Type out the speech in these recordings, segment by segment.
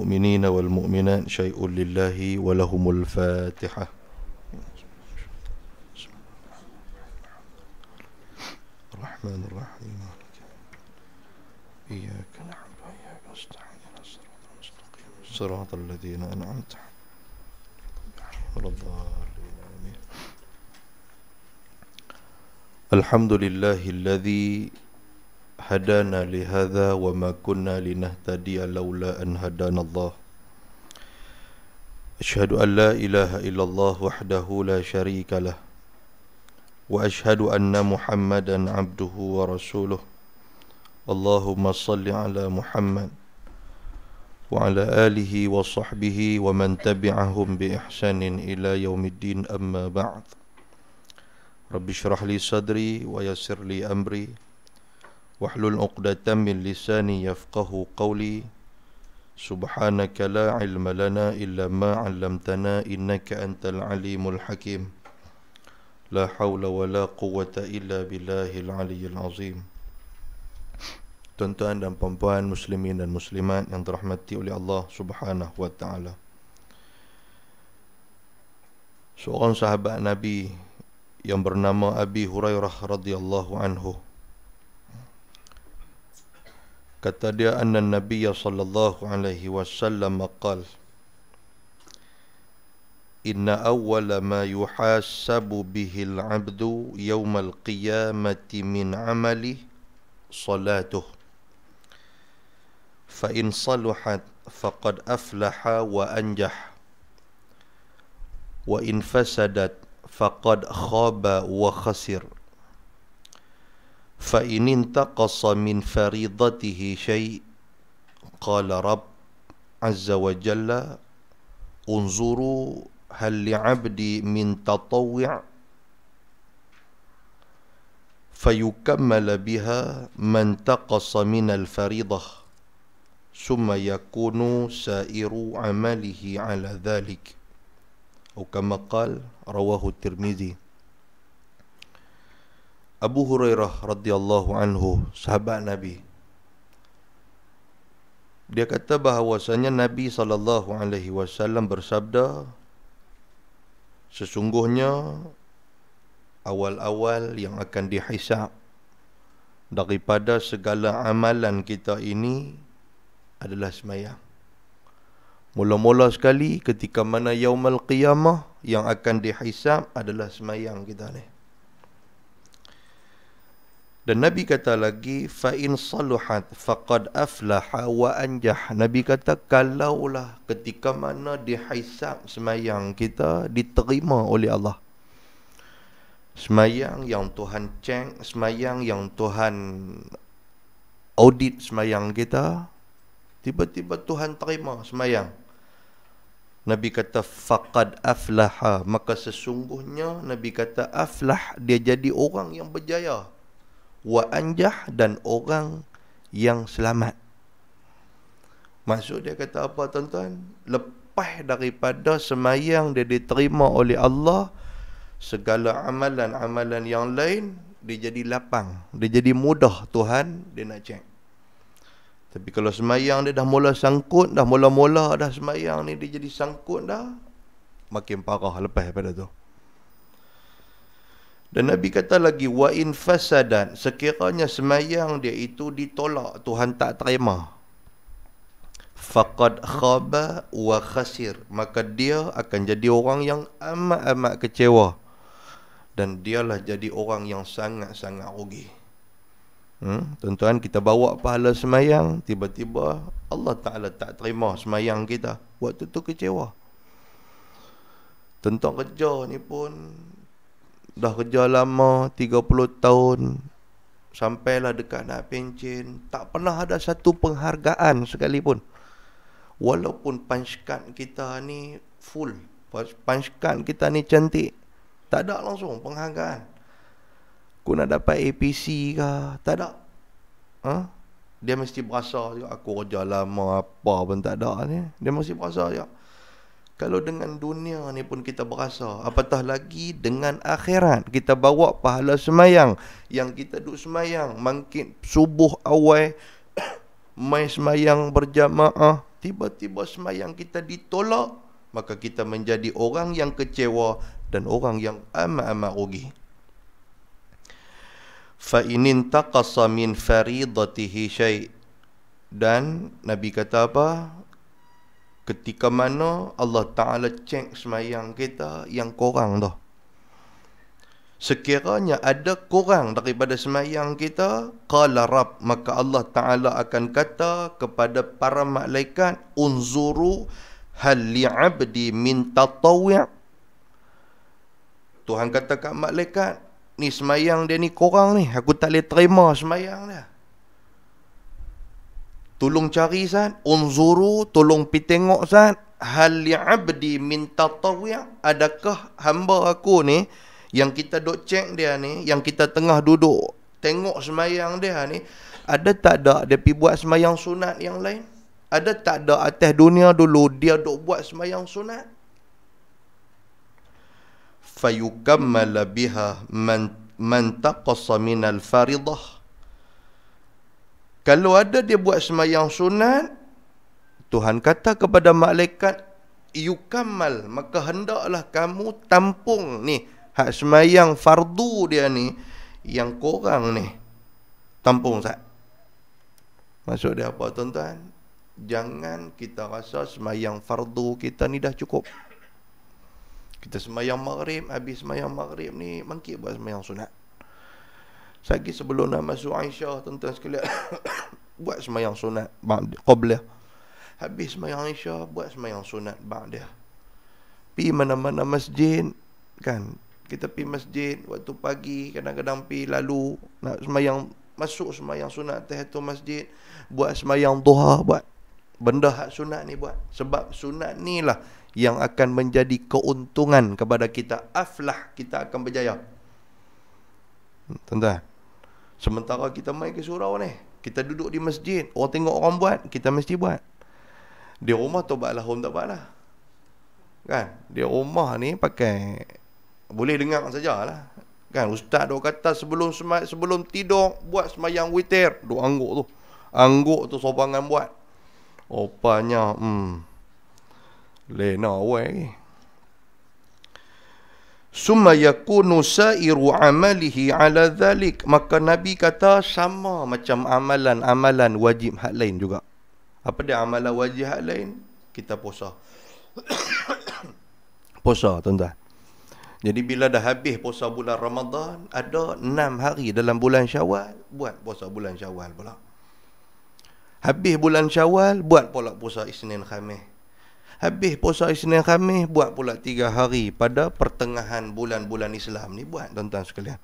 المؤمنين والمؤمنات شيء لله ولهم الفاتحة الرحمن الرحيم إياك نعبد وإياك نستعين الصراط المستقيم صراط الذين أنعمت عليهم الضالين الحمد لله الذي هدانا لهذا وما كنا لنهتدي لولا أن هدانا الله أشهد أن لا إله إلا الله وحده لا شريك له وأشهد أن محمدا عبده ورسوله اللهم صل على محمد وعلى آله وصحبه ومن تبعهم بإحسان إلى يوم الدين أما بعد رب اشرح لي صدري ويسر لي أمري واحلل عقدة من لساني يفقه قولي سبحانك لا Illa لنا إلا ما علمتنا إنك أنت العليم الحكيم لا حول ولا قوة إلا بالله العلي العظيم Tuan-tuan dan puan muslimin dan muslimat yang dirahmati oleh Allah Subhanahu wa taala. Seorang sahabat Nabi yang bernama Abi Hurairah radhiyallahu anhu Kata dia anna Nabi sallallahu alaihi wasallam qal Inna awwala ma yuhasabu bihil abdu yawmal qiyamati min amali salatuh Fa in saluhat faqad aflaha wa anjah Wa in fasadat faqad khaba wa khasir فإن انتقص من فريضته شيء قال رب عز وجل انظروا هل لعبدي من تطوع فيكمل بها ما انتقص من الفريضة ثم يكون سائر عمله على ذلك أو كما قال رواه الترمذي Abu Hurairah radhiyallahu anhu sahabat Nabi dia kata bahawasanya Nabi sallallahu alaihi wasallam bersabda sesungguhnya awal-awal yang akan dihisab daripada segala amalan kita ini adalah semayang mula-mula sekali ketika mana yaumul qiyamah yang akan dihisab adalah semayang kita ni dan Nabi kata lagi fa in saluhat faqad aflaha wa anjah. Nabi kata kalaulah ketika mana dihisab semayang kita diterima oleh Allah. Semayang yang Tuhan ceng, semayang yang Tuhan audit semayang kita tiba-tiba Tuhan terima semayang. Nabi kata faqad aflaha maka sesungguhnya Nabi kata aflah dia jadi orang yang berjaya wa anjah dan orang yang selamat. Maksud dia kata apa tuan-tuan? Lepas daripada semayang dia diterima oleh Allah, segala amalan-amalan yang lain dia jadi lapang, dia jadi mudah Tuhan dia nak cek. Tapi kalau semayang dia dah mula sangkut, dah mula-mula dah semayang ni dia jadi sangkut dah, makin parah lepas pada tu. Dan Nabi kata lagi wa in fasadat sekiranya semayang dia itu ditolak Tuhan tak terima. Faqad khaba wa khasir. Maka dia akan jadi orang yang amat-amat kecewa. Dan dialah jadi orang yang sangat-sangat rugi. Hmm? Tuan-tuan kita bawa pahala semayang Tiba-tiba Allah Ta'ala tak terima semayang kita Waktu tu kecewa Tentang kerja ni pun dah kerja lama 30 tahun sampailah dekat nak pencen tak pernah ada satu penghargaan sekalipun walaupun punch card kita ni full punch card kita ni cantik tak ada langsung penghargaan aku nak dapat APC kah? tak ada ha? dia mesti berasa juga aku kerja lama apa pun tak ada ni dia mesti berasa juga kalau dengan dunia ni pun kita berasa Apatah lagi dengan akhirat Kita bawa pahala semayang Yang kita duduk semayang Mungkin subuh awal Mai semayang berjamaah Tiba-tiba semayang kita ditolak Maka kita menjadi orang yang kecewa Dan orang yang amat-amat rugi Fa'inin taqasa min faridatihi syai' Dan Nabi kata apa? Ketika mana Allah Ta'ala cek semayang kita yang kurang dah. Sekiranya ada kurang daripada semayang kita, Qala Rab, maka Allah Ta'ala akan kata kepada para malaikat, Unzuru hal li'abdi min tatawya' Tuhan kata kat malaikat, ni semayang dia ni kurang ni, aku tak boleh terima semayang dia. Tolong cari Ustaz Unzuru Tolong pi tengok Ustaz Hal abdi min tatawiyah Adakah hamba aku ni Yang kita dok cek dia ni Yang kita tengah duduk Tengok semayang dia ni Ada tak ada dia pi buat semayang sunat yang lain Ada tak ada atas dunia dulu Dia dok buat semayang sunat fayukammala biha man man taqassa min faridah kalau ada dia buat semayang sunat, Tuhan kata kepada malaikat, Yukamal, maka hendaklah kamu tampung ni, hak semayang fardu dia ni, yang korang ni, tampung sat. Maksud dia apa tuan-tuan? Jangan kita rasa semayang fardu kita ni dah cukup. Kita semayang maghrib, habis semayang maghrib ni, mangkit buat semayang sunat. Sagi sebelum nak masuk Aisyah Tuan-tuan sekalian Buat semayang sunat Qobla Habis semayang Aisyah Buat semayang sunat Ba'da Pi mana-mana masjid Kan Kita pi masjid Waktu pagi Kadang-kadang pi lalu Nak semayang Masuk semayang sunat tu masjid Buat semayang duha Buat Benda hak sunat ni buat Sebab sunat ni lah Yang akan menjadi keuntungan Kepada kita Aflah Kita akan berjaya Tentang Sementara kita main ke surau ni Kita duduk di masjid Orang tengok orang buat Kita mesti buat Di rumah tu buat lah tak buat lah Kan Di rumah ni pakai Boleh dengar saja lah. Kan ustaz dok kata sebelum semai sebelum tidur Buat semayang witir Duk angguk tu Angguk tu sopangan buat Opanya hmm, Lena weh summa yakunu sa'iru amalihi ala dhalik maka Nabi kata sama macam amalan-amalan wajib hak lain juga apa dia amalan wajib hak lain kita puasa puasa tuan-tuan jadi bila dah habis puasa bulan Ramadan ada 6 hari dalam bulan Syawal buat puasa bulan Syawal pula habis bulan Syawal buat pula puasa Isnin Khamis Habis puasa Isnin Khamis Buat pula tiga hari Pada pertengahan bulan-bulan Islam ni Buat tuan-tuan sekalian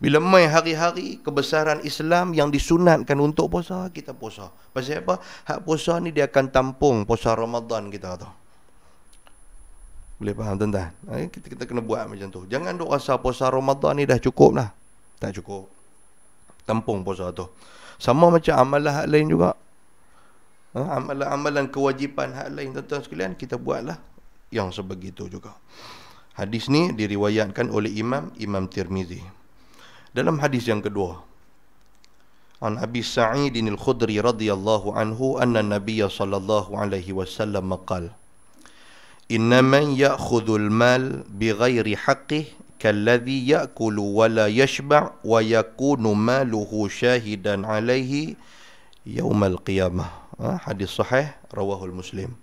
Bila main hari-hari Kebesaran Islam yang disunatkan untuk puasa Kita puasa Pasal apa? Hak puasa ni dia akan tampung Puasa Ramadan kita tu Boleh faham tuan-tuan? Eh, kita, kita kena buat macam tu Jangan duk rasa puasa Ramadan ni dah cukup lah Tak cukup Tampung puasa tu Sama macam amalah lain juga amalan-amalan ha? kewajipan hal lain tuan-tuan sekalian kita buatlah yang sebegitu juga. Hadis ni diriwayatkan oleh Imam Imam Tirmizi. Dalam hadis yang kedua An Abi Sa'id bin Al-Khudri radhiyallahu anhu anna Nabi sallallahu alaihi wasallam qala Inna man ya'khudhu al-mal bighairi haqqihi kalladhi ya'kulu wa la yashba' wa yakunu maluhu shahidan alaihi yawm al-qiyamah Ha, hadis sahih rawahul muslim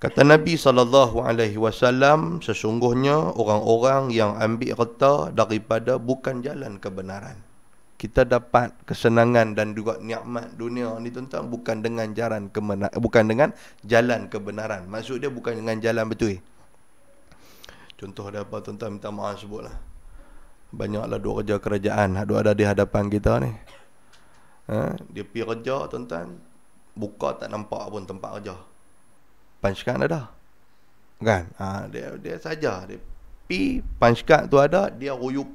kata nabi sallallahu alaihi wasallam sesungguhnya orang-orang yang ambil reta daripada bukan jalan kebenaran kita dapat kesenangan dan juga nikmat dunia ni tuan-tuan bukan dengan jalan kebenaran bukan dengan jalan kebenaran maksud dia bukan dengan jalan betul contoh ada apa tuan-tuan minta maaf sebutlah banyaklah dua kerja kerajaan hak ada di hadapan kita ni Ha? Dia pergi kerja tuan-tuan buka tak nampak pun tempat kerja. Punch card ada. Kan? Ha, dia dia saja dia pi punch card tu ada, dia ruyup.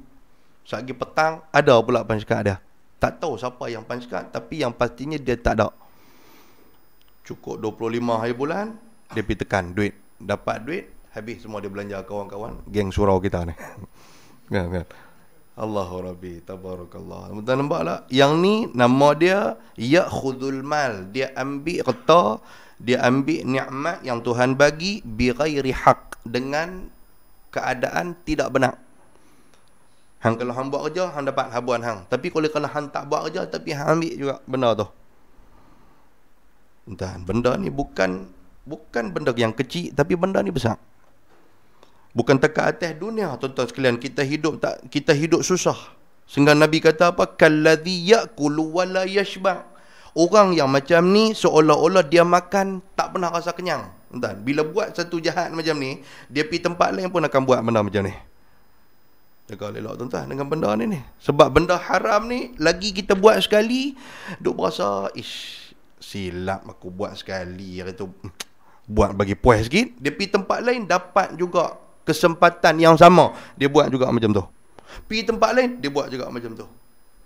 Sagi petang ada pula punch card dia. Tak tahu siapa yang punch card tapi yang pastinya dia tak ada. Cukup 25 hari bulan dia pi tekan duit. Dapat duit habis semua dia belanja kawan-kawan geng surau kita ni. kan. kan? Allahu Rabbi tabarakallah. Tuan nampak tak? Yang ni nama dia ya khudul mal. Dia ambil kata dia ambil nikmat yang Tuhan bagi bi ghairi haq dengan keadaan tidak benar. Hang kalau hang buat kerja hang dapat habuan hang. Tapi kalau kalau hang tak buat kerja tapi hang ambil juga benda tu. Entah benda ni bukan bukan benda yang kecil tapi benda ni besar. Bukan tekat atas dunia tuan-tuan sekalian kita hidup tak kita hidup susah. Sehingga Nabi kata apa? Kalladhi yakulu wa yashba. Orang yang macam ni seolah-olah dia makan tak pernah rasa kenyang. Tuan, bila buat satu jahat macam ni, dia pergi tempat lain pun akan buat benda macam ni. Jaga lelak tuan-tuan dengan benda ni ni. Sebab benda haram ni lagi kita buat sekali duk berasa ish silap aku buat sekali hari tu buat bagi puas sikit dia pergi tempat lain dapat juga kesempatan yang sama dia buat juga macam tu pergi tempat lain dia buat juga macam tu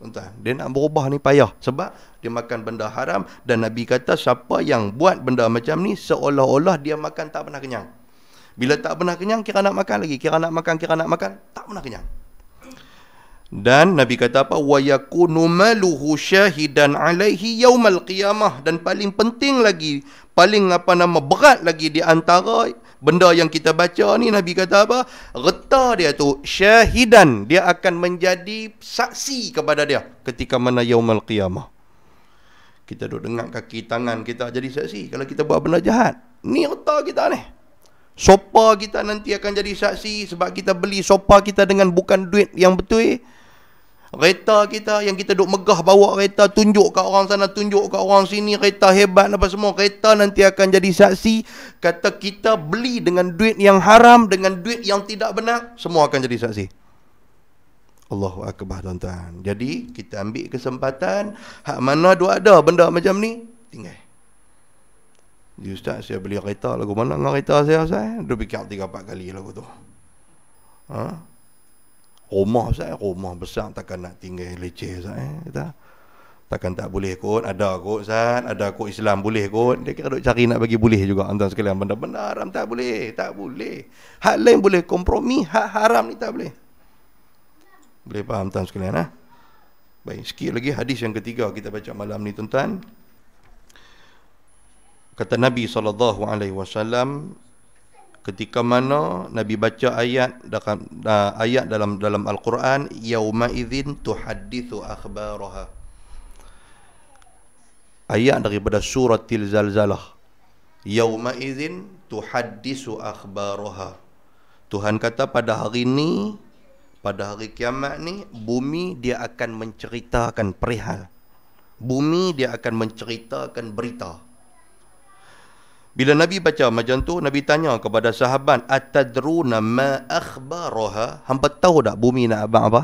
tuan dia nak berubah ni payah sebab dia makan benda haram dan nabi kata siapa yang buat benda macam ni seolah-olah dia makan tak pernah kenyang bila tak pernah kenyang kira nak makan lagi kira nak makan kira nak makan tak pernah kenyang dan nabi kata apa wa yakunu maluhu syahidan alaihi yaumal qiyamah dan paling penting lagi paling apa nama berat lagi di antara benda yang kita baca ni Nabi kata apa? Getah dia tu syahidan. Dia akan menjadi saksi kepada dia ketika mana yaumul qiyamah. Kita duduk dengar kaki tangan kita jadi saksi. Kalau kita buat benda jahat. Ni otak kita ni. Sopa kita nanti akan jadi saksi sebab kita beli sopa kita dengan bukan duit yang betul. Eh? Kereta kita yang kita duk megah bawa kereta tunjuk kat orang sana tunjuk kat orang sini kereta hebat apa semua kereta nanti akan jadi saksi kata kita beli dengan duit yang haram dengan duit yang tidak benar semua akan jadi saksi Allahu akbar tuan-tuan. Jadi kita ambil kesempatan hak mana dua ada benda macam ni tinggal. Di ya, ustaz saya beli kereta lagu mana dengan kereta saya saya Dia fikir 3 4 kali lagu tu. Ha? rumah saya rumah besar takkan nak tinggal leceh saya eh, kata takkan tak boleh kot ada kot san ada kot Islam boleh kot dia kira duk cari nak bagi boleh juga antara sekalian benda benda haram tak boleh tak boleh hak lain boleh kompromi hak haram ni tak boleh boleh faham tuan sekalian ha? baik sikit lagi hadis yang ketiga kita baca malam ni tuan-tuan kata Nabi saw ketika mana Nabi baca ayat dalam uh, ayat dalam dalam Al-Quran yauma idzin tuhaddithu akhbaraha ayat daripada surat Al-Zalzalah yauma idzin tuhaddithu akhbaraha Tuhan kata pada hari ini pada hari kiamat ni bumi dia akan menceritakan perihal bumi dia akan menceritakan berita bila Nabi baca macam tu, Nabi tanya kepada sahabat, Atadruna ma akhbaroha? Hampa tahu tak bumi nak abang apa?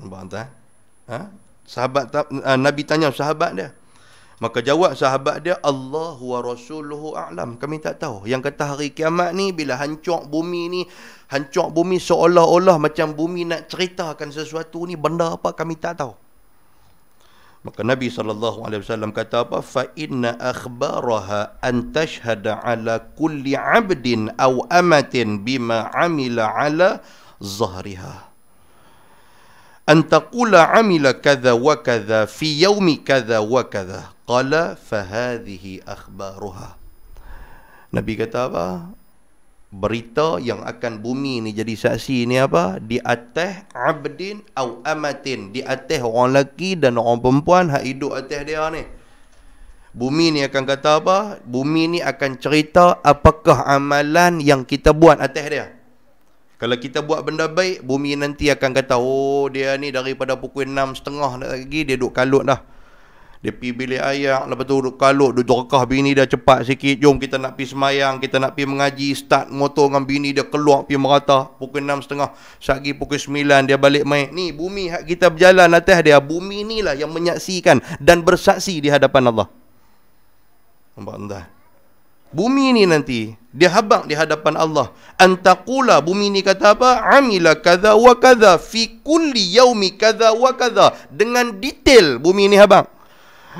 Nampak tak? Ha? Sahabat, ta- ah, Nabi tanya sahabat dia. Maka jawab sahabat dia, Allah wa rasuluhu a'lam. Kami tak tahu. Yang kata hari kiamat ni, bila hancur bumi ni, hancur bumi seolah-olah macam bumi nak ceritakan sesuatu ni, benda apa kami tak tahu. Maka Nabi sallallahu alaihi wasallam kata apa? Fa inna akhbaraha an tashhada ala kulli 'abdin aw amatin bima 'amila 'ala zahriha. An taqula 'amila kadha wa kadha fi yawmi kadha wa kadha. Qala fa hadhihi akhbaruha. Nabi kata apa? berita yang akan bumi ni jadi saksi ni apa di atas abdin au amatin di atas orang lelaki dan orang perempuan hak hidup atas dia ni bumi ni akan kata apa bumi ni akan cerita apakah amalan yang kita buat atas dia kalau kita buat benda baik bumi nanti akan kata oh dia ni daripada pukul 6.30 lagi dia duk kalut dah dia pergi bilik ayak Lepas tu duduk kalut Duduk jerkah bini dia cepat sikit Jom kita nak pergi semayang Kita nak pergi mengaji Start motor dengan bini dia Keluar pergi merata Pukul 6.30 Sagi pukul 9 Dia balik main Ni bumi kita berjalan atas dia Bumi ni lah yang menyaksikan Dan bersaksi di hadapan Allah Nampak entah Bumi ni nanti Dia habang di hadapan Allah Antakula Bumi ni kata apa Amila kaza wa kaza Fi kulli yaumi kaza wa kaza Dengan detail Bumi ni habang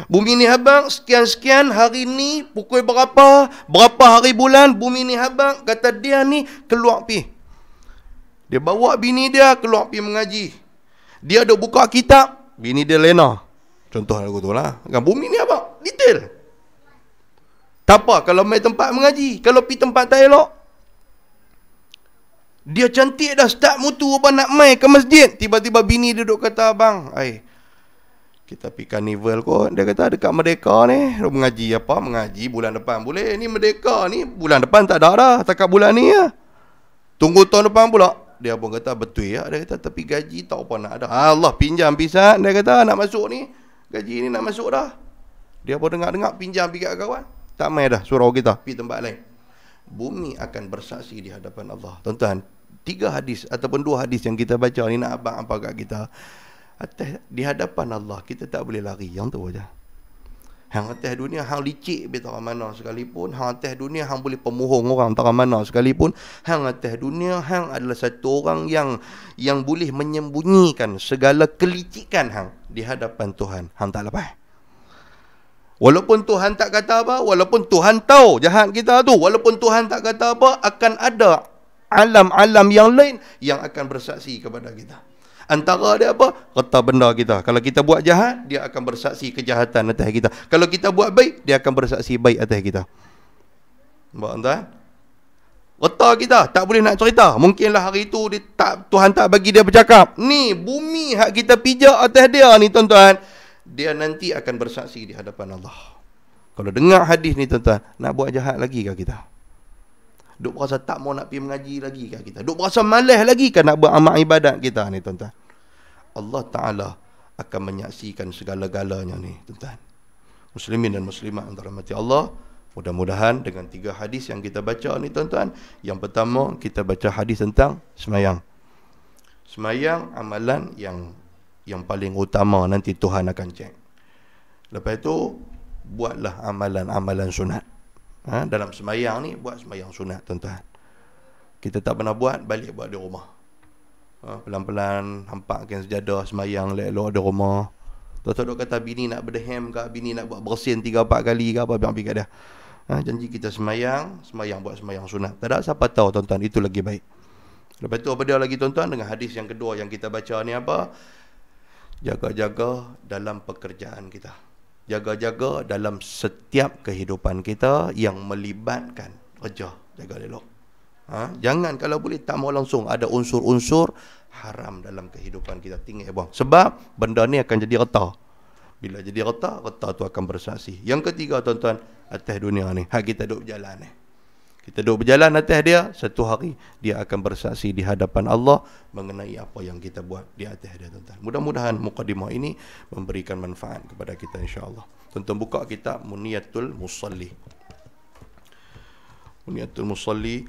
Bumi ni habang sekian-sekian hari ni pukul berapa, berapa hari bulan bumi ni habang kata dia ni keluar pi. Dia bawa bini dia keluar pi mengaji. Dia dok buka kitab, bini dia lena. Contoh aku tu lah. Kan bumi ni apa? Detail. Tak apa kalau mai tempat mengaji, kalau pi tempat tak elok. Dia cantik dah start mutu apa nak mai ke masjid, tiba-tiba bini dia dok kata abang, ai, kita pergi carnival kot dia kata dekat merdeka ni mengaji apa mengaji bulan depan boleh ni merdeka ni bulan depan tak ada dah takat bulan ni ya. tunggu tahun depan pula dia pun kata betul ya dia kata tapi gaji tak apa nak ada Allah pinjam pisat dia kata nak masuk ni gaji ni nak masuk dah dia pun dengar-dengar pinjam pergi kat kawan tak main dah surau kita pergi tempat lain bumi akan bersaksi di hadapan Allah tuan-tuan tiga hadis ataupun dua hadis yang kita baca ni nak abang apa kat kita atas di hadapan Allah kita tak boleh lari yang tu aja hang atas dunia hang licik be tak mana sekalipun hang atas dunia hang boleh pemohong orang tak mana sekalipun hang atas dunia hang adalah satu orang yang yang boleh menyembunyikan segala kelicikan hang di hadapan Tuhan hang tak lepas Walaupun Tuhan tak kata apa, walaupun Tuhan tahu jahat kita tu, walaupun Tuhan tak kata apa, akan ada alam-alam yang lain yang akan bersaksi kepada kita. Antara dia apa? kata benda kita. Kalau kita buat jahat, dia akan bersaksi kejahatan atas kita. Kalau kita buat baik, dia akan bersaksi baik atas kita. Nampak tuan? Reta kita tak boleh nak cerita. Mungkinlah hari itu dia tak, Tuhan tak bagi dia bercakap. Ni bumi hak kita pijak atas dia ni tuan-tuan. Dia nanti akan bersaksi di hadapan Allah. Kalau dengar hadis ni tuan-tuan, nak buat jahat lagi ke Kita. Duk berasa tak mau nak pergi mengaji lagi kah kita? Duk berasa malas lagi kah nak buat amal ibadat kita ni tuan-tuan? Allah Ta'ala akan menyaksikan segala-galanya ni tuan-tuan. Muslimin dan muslimat antara mati Allah. Mudah-mudahan dengan tiga hadis yang kita baca ni tuan-tuan. Yang pertama kita baca hadis tentang semayang. Semayang amalan yang yang paling utama nanti Tuhan akan cek. Lepas itu buatlah amalan-amalan sunat ha, dalam semayang ni buat semayang sunat tuan-tuan kita tak pernah buat balik buat di rumah pelan ha, pelan-pelan hampakkan sejadah sembahyang lelok di rumah tuan-tuan dok kata bini nak berdehem ke bini nak buat bersin 3-4 kali ke apa biar kat dia ha, janji kita semayang, semayang buat semayang sunat tak ada siapa tahu tuan-tuan itu lagi baik lepas tu apa dia lagi tuan-tuan dengan hadis yang kedua yang kita baca ni apa jaga-jaga dalam pekerjaan kita jaga-jaga dalam setiap kehidupan kita yang melibatkan kerja jaga elok. Ha? Jangan kalau boleh tak mau langsung ada unsur-unsur haram dalam kehidupan kita tinggi ya bang. Sebab benda ni akan jadi reta. Bila jadi reta, reta tu akan bersaksi. Yang ketiga tuan-tuan, atas dunia ni, hak kita duduk berjalan ni. Eh. Kita duduk berjalan atas dia, satu hari dia akan bersaksi di hadapan Allah mengenai apa yang kita buat di atas dia tuan Mudah-mudahan mukadimah ini memberikan manfaat kepada kita insya-Allah. tuan buka kitab Muniyatul Musalli. Muniyatul Musalli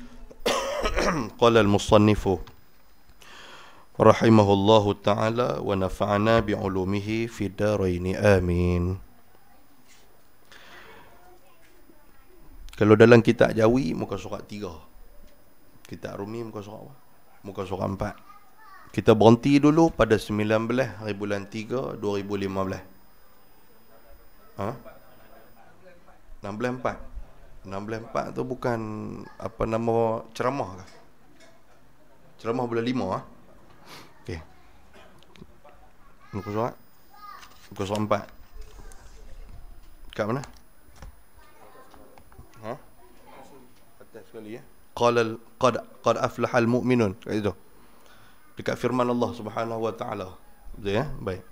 qala al-musannifu rahimahullahu taala wa nafa'ana bi'ulumihi fid amin. Kalau dalam kitab Jawi Muka surat 3 Kitab Rumi muka surat apa? Muka surat 4 Kita berhenti dulu pada 19 hari bulan 3 2015 Ha? 16-4 16-4 tu bukan Apa nama ceramah ke? Ceramah bulan 5 ha? Okay Muka surat Muka surat 4 Kat mana? sekali ya. Qala qad qad aflaha almu'minun. Kat situ. Dekat firman Allah Subhanahu wa taala. Betul ya? Baik.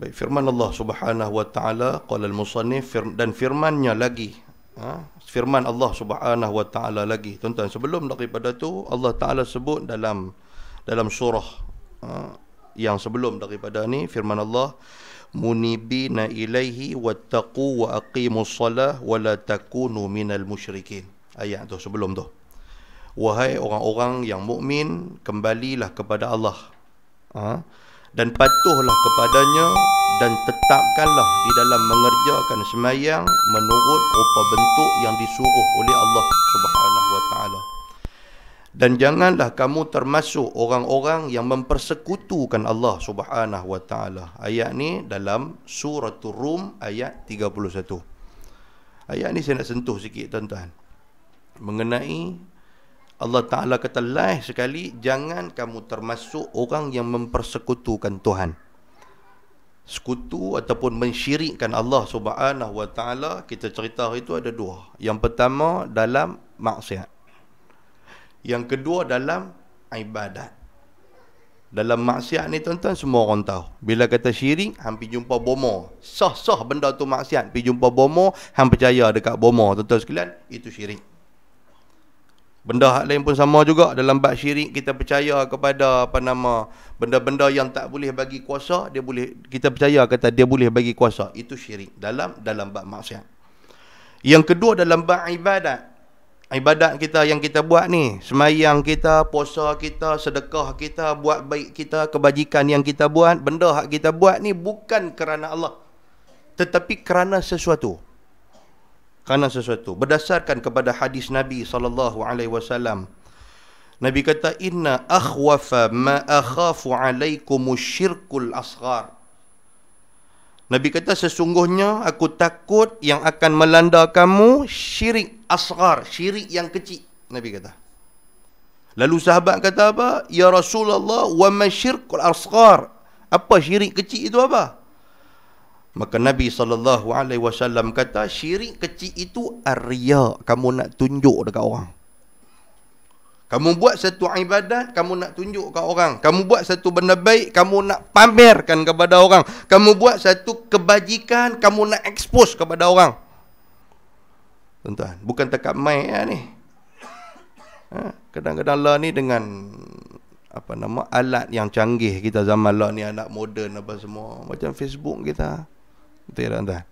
Baik, firman Allah Subhanahu wa taala qala al-musannif firman, dan firmannya lagi. Ha? Firman Allah Subhanahu wa taala lagi. Tonton. tuan sebelum daripada tu Allah taala sebut dalam dalam surah ha? yang sebelum daripada ni firman Allah munibina ilaihi wattaqu wa aqimus salah wa la takunu minal musyrikin. Ayat tu sebelum tu. Wahai orang-orang yang mukmin, kembalilah kepada Allah. Ha? Dan patuhlah kepadanya dan tetapkanlah di dalam mengerjakan semayang menurut rupa bentuk yang disuruh oleh Allah Subhanahu wa taala dan janganlah kamu termasuk orang-orang yang mempersekutukan Allah Subhanahu wa taala. Ayat ni dalam surah Rum ayat 31. Ayat ni saya nak sentuh sikit tuan-tuan. Mengenai Allah Taala kata lain sekali jangan kamu termasuk orang yang mempersekutukan Tuhan. Sekutu ataupun mensyirikkan Allah Subhanahu wa taala kita cerita hari itu ada dua. Yang pertama dalam maksiat yang kedua dalam ibadat. Dalam maksiat ni tuan-tuan semua orang tahu. Bila kata syirik, hang pergi jumpa bomo. Sah-sah benda tu maksiat. Pergi jumpa bomo, hang percaya dekat bomo. Tuan-tuan sekalian, itu syirik. Benda hak lain pun sama juga. Dalam bak syirik, kita percaya kepada apa nama benda-benda yang tak boleh bagi kuasa, dia boleh kita percaya kata dia boleh bagi kuasa. Itu syirik dalam dalam bak maksiat. Yang kedua dalam bak ibadat ibadat kita yang kita buat ni semayang kita puasa kita sedekah kita buat baik kita kebajikan yang kita buat benda hak kita buat ni bukan kerana Allah tetapi kerana sesuatu kerana sesuatu berdasarkan kepada hadis Nabi saw. Nabi kata inna akhwafa ma akhafu alaikum syirkul asghar Nabi kata sesungguhnya aku takut yang akan melanda kamu syirik asgar, syirik yang kecil. Nabi kata. Lalu sahabat kata apa? Ya Rasulullah, wa ma syirkul asgar. Apa syirik kecil itu apa? Maka Nabi saw kata, syirik kecil itu riya, kamu nak tunjuk dekat orang. Kamu buat satu ibadat, kamu nak tunjuk ke orang. Kamu buat satu benda baik, kamu nak pamerkan kepada orang. Kamu buat satu kebajikan, kamu nak expose kepada orang. Tuan-tuan, bukan tekap mai lah ya, ni. Ha? Kadang-kadang lah ni dengan apa nama alat yang canggih kita zaman lah ni anak moden apa semua macam Facebook kita. Betul tak tuan?